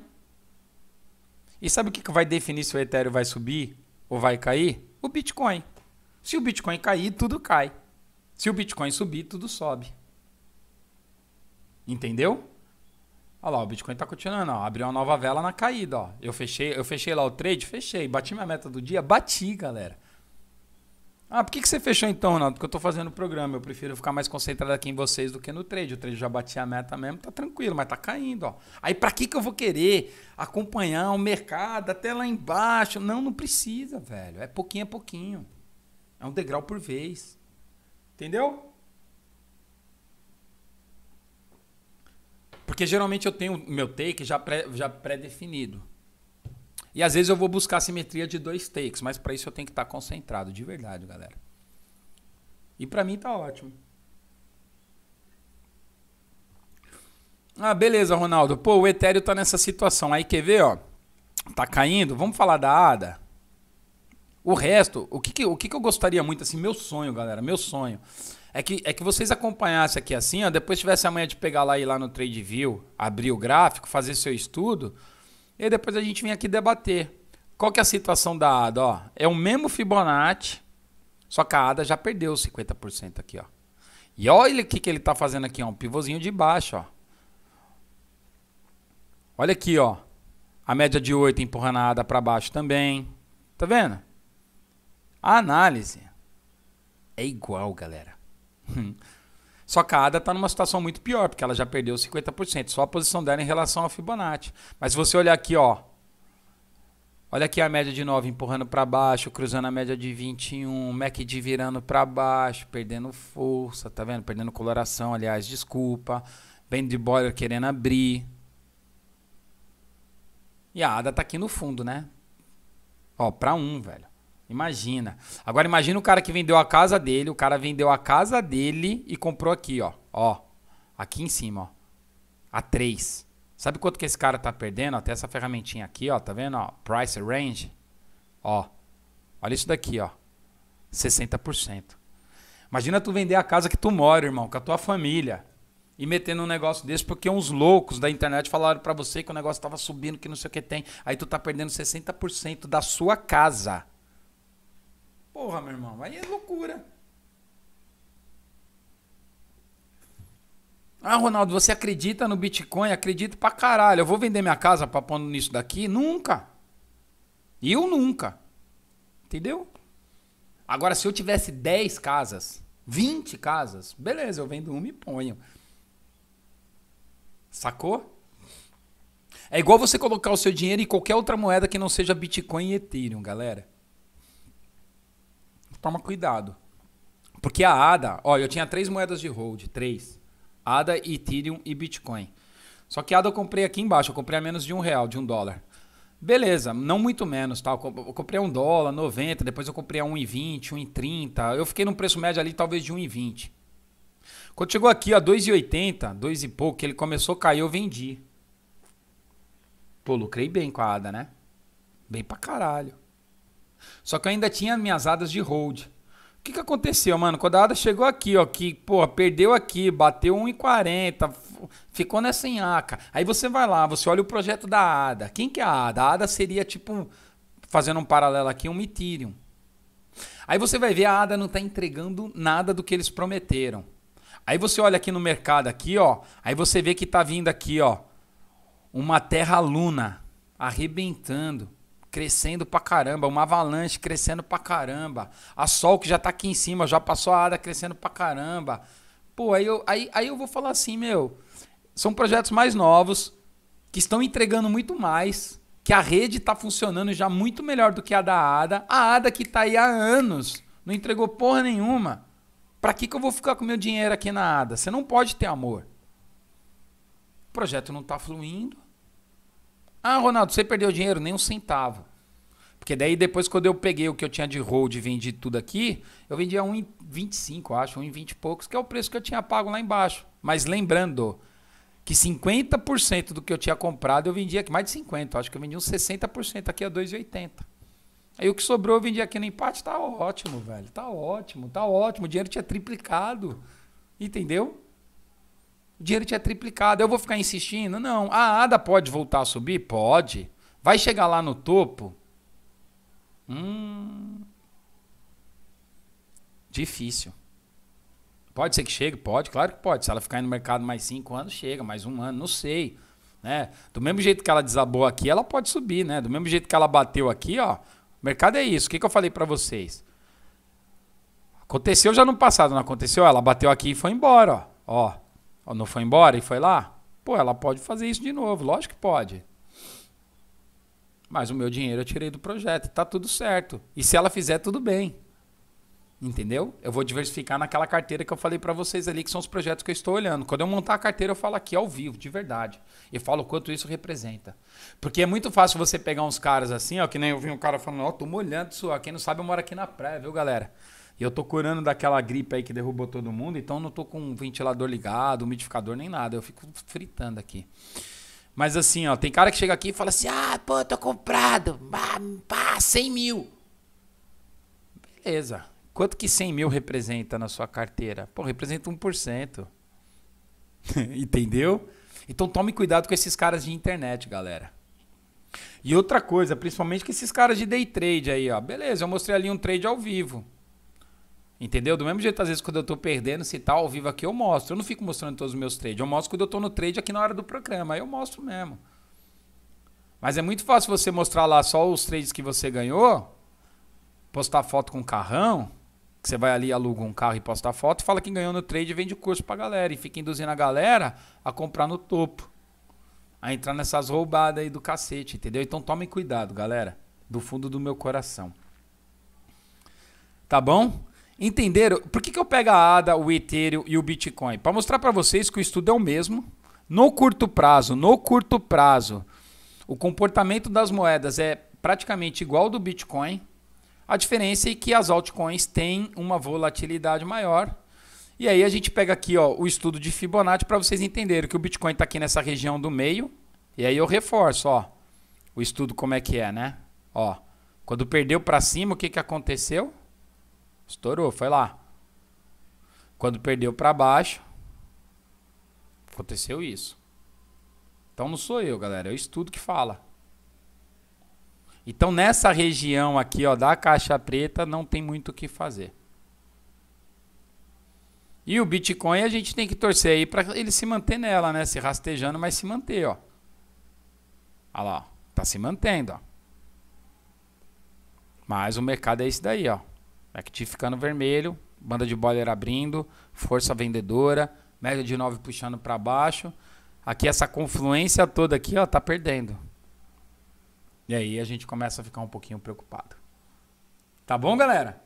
E sabe o que vai definir se o Ethereum vai subir ou vai cair? O Bitcoin. Se o Bitcoin cair, tudo cai. Se o Bitcoin subir, tudo sobe. Entendeu? Olha lá, o Bitcoin está continuando, ó. Abriu uma nova vela na caída, ó. Eu fechei, eu fechei lá o trade, fechei. Bati minha meta do dia, bati, galera. Ah, por que, que você fechou então, Ronaldo? Porque eu estou fazendo o programa. Eu prefiro ficar mais concentrado aqui em vocês do que no trade. O trade já bati a meta mesmo, tá tranquilo, mas tá caindo, ó. Aí para que que eu vou querer acompanhar o mercado até lá embaixo? Não, não precisa, velho. É pouquinho a é pouquinho. É um degrau por vez. Entendeu? Porque geralmente eu tenho meu take já pré, já pré-definido. E às vezes eu vou buscar simetria de dois takes, mas para isso eu tenho que estar tá concentrado, de verdade, galera. E para mim tá ótimo. Ah, beleza, Ronaldo. Pô, o Ethereum tá nessa situação. Aí quer ver, ó. Tá caindo. Vamos falar da ADA. O resto, o que, que o que, que eu gostaria muito, assim, meu sonho, galera, meu sonho, é que, é que vocês acompanhassem aqui assim, ó, depois tivesse a manhã de pegar lá e ir lá no TradeView, abrir o gráfico, fazer seu estudo, e depois a gente vem aqui debater. Qual que é a situação da ADA? Ó, é o mesmo Fibonacci, só que a ADA já perdeu 50% aqui. Ó. E olha o que, que ele está fazendo aqui, ó, um pivôzinho de baixo. Ó. Olha aqui, ó. A média de 8 empurrando a ADA para baixo também. Tá vendo? A análise é igual, galera. Só que a ADA está numa situação muito pior, porque ela já perdeu 50%, só a posição dela em relação ao Fibonacci. Mas se você olhar aqui, ó, olha aqui a média de 9 empurrando para baixo, cruzando a média de 21, MACD virando para baixo, perdendo força, tá vendo? Perdendo coloração, aliás, desculpa. Band de boiler querendo abrir. E a ADA tá aqui no fundo, né? Ó, para um, velho. Imagina. Agora imagina o cara que vendeu a casa dele, o cara vendeu a casa dele e comprou aqui, ó. Ó. Aqui em cima, ó. A 3. Sabe quanto que esse cara tá perdendo? Até essa ferramentinha aqui, ó, tá vendo, ó? Price range. Ó. Olha isso daqui, ó. 60%. Imagina tu vender a casa que tu mora, irmão, com a tua família e metendo um negócio desse, porque uns loucos da internet falaram para você que o negócio tava subindo, que não sei o que tem. Aí tu tá perdendo 60% da sua casa. Porra, meu irmão, aí é loucura. Ah, Ronaldo, você acredita no Bitcoin? Acredito pra caralho. Eu vou vender minha casa pra pôr nisso daqui? Nunca. Eu nunca. Entendeu? Agora, se eu tivesse 10 casas, 20 casas, beleza, eu vendo uma e ponho. Sacou? É igual você colocar o seu dinheiro em qualquer outra moeda que não seja Bitcoin e Ethereum, galera toma cuidado. Porque a ADA, olha, eu tinha três moedas de hold, três. ADA, Ethereum e Bitcoin. Só que a ADA eu comprei aqui embaixo, eu comprei a menos de um real, de um dólar. Beleza, não muito menos, tá? Eu comprei um dólar, 90, depois eu comprei a 1,20, 1,30. Eu fiquei num preço médio ali talvez de 1,20. Quando chegou aqui a 2,80, 2 e pouco, ele começou a cair, eu vendi. Pô, lucrei bem com a ADA, né? Bem pra caralho. Só que eu ainda tinha minhas adas de hold. O que, que aconteceu, mano? Quando a Ada chegou aqui, ó, que, pô, perdeu aqui, bateu 1,40, ficou nessa enhaca. Aí você vai lá, você olha o projeto da Ada. Quem que é a Ada? A Ada seria tipo, fazendo um paralelo aqui, um Ethereum. Aí você vai ver a ADA não está entregando nada do que eles prometeram. Aí você olha aqui no mercado aqui, ó, aí você vê que está vindo aqui, ó, uma Terra Luna arrebentando crescendo pra caramba, uma avalanche crescendo pra caramba, a Sol que já tá aqui em cima, já passou a Ada crescendo pra caramba. Pô, aí eu, aí, aí eu vou falar assim, meu, são projetos mais novos, que estão entregando muito mais, que a rede está funcionando já muito melhor do que a da ADA. A ADA que está aí há anos, não entregou porra nenhuma. Para que, que eu vou ficar com meu dinheiro aqui na ADA? Você não pode ter amor. O projeto não está fluindo, ah, Ronaldo, você perdeu dinheiro? Nem um centavo. Porque daí depois, quando eu peguei o que eu tinha de hold e vendi tudo aqui, eu vendia 1,25, acho, 1,20 e poucos, que é o preço que eu tinha pago lá embaixo. Mas lembrando que 50% do que eu tinha comprado eu vendia aqui, mais de 50%, acho que eu vendi uns 60% aqui a 2,80. Aí o que sobrou eu vendi aqui no empate, tá ótimo, velho, tá ótimo, tá ótimo, o dinheiro tinha triplicado, entendeu? o dinheiro tinha triplicado. Eu vou ficar insistindo? Não. A ADA pode voltar a subir? Pode. Vai chegar lá no topo? Hum. Difícil. Pode ser que chegue? Pode, claro que pode. Se ela ficar no mercado mais cinco anos, chega, mais um ano, não sei. Né? Do mesmo jeito que ela desabou aqui, ela pode subir, né? Do mesmo jeito que ela bateu aqui, ó. O mercado é isso. O que, que eu falei para vocês? Aconteceu já no passado, não aconteceu? Ela bateu aqui e foi embora, ó. ó. Não foi embora e foi lá? Pô, ela pode fazer isso de novo, lógico que pode. Mas o meu dinheiro eu tirei do projeto, tá tudo certo. E se ela fizer, tudo bem. Entendeu? Eu vou diversificar naquela carteira que eu falei para vocês ali, que são os projetos que eu estou olhando. Quando eu montar a carteira, eu falo aqui ao vivo, de verdade. E falo quanto isso representa. Porque é muito fácil você pegar uns caras assim, ó, que nem eu vi um cara falando, ó, oh, tô molhando isso, ó. Quem não sabe, eu moro aqui na praia, viu, galera? E eu tô curando daquela gripe aí que derrubou todo mundo, então não tô com um ventilador ligado, umidificador nem nada. Eu fico fritando aqui. Mas assim, ó, tem cara que chega aqui e fala assim: ah, pô, tô comprado, bah, pá 100 mil. Beleza. Quanto que 100 mil representa na sua carteira? Pô, representa 1%. Entendeu? Então tome cuidado com esses caras de internet, galera. E outra coisa, principalmente com esses caras de day trade aí, ó. Beleza, eu mostrei ali um trade ao vivo. Entendeu? Do mesmo jeito, às vezes, quando eu tô perdendo, se tá ao vivo aqui, eu mostro. Eu não fico mostrando todos os meus trades. Eu mostro quando eu tô no trade aqui na hora do programa. Aí eu mostro mesmo. Mas é muito fácil você mostrar lá só os trades que você ganhou, postar foto com o carrão, que você vai ali, aluga um carro e posta foto, fala que ganhou no trade e vende curso pra galera. E fica induzindo a galera a comprar no topo. A entrar nessas roubadas aí do cacete, entendeu? Então tomem cuidado, galera. Do fundo do meu coração. Tá bom? Entenderam? Por que, que eu pego a ADA, o Ethereum e o Bitcoin? Para mostrar para vocês que o estudo é o mesmo. No curto prazo, no curto prazo, o comportamento das moedas é praticamente igual ao do Bitcoin. A diferença é que as altcoins têm uma volatilidade maior. E aí a gente pega aqui ó, o estudo de Fibonacci para vocês entenderem que o Bitcoin está aqui nessa região do meio. E aí eu reforço ó, o estudo como é que é, né? Ó, quando perdeu para cima, o que, que aconteceu? Estourou, foi lá. Quando perdeu para baixo, aconteceu isso. Então não sou eu, galera, é o estudo que fala. Então nessa região aqui, ó, da caixa preta, não tem muito o que fazer. E o Bitcoin a gente tem que torcer aí para ele se manter nela, né? Se rastejando, mas se manter, ó. Olha lá, ó. tá se mantendo, ó. Mas o mercado é esse daí, ó. Active ficando vermelho, banda de boiler abrindo, força vendedora, média de 9 puxando para baixo. Aqui essa confluência toda aqui, ó, tá perdendo. E aí a gente começa a ficar um pouquinho preocupado. Tá bom, galera?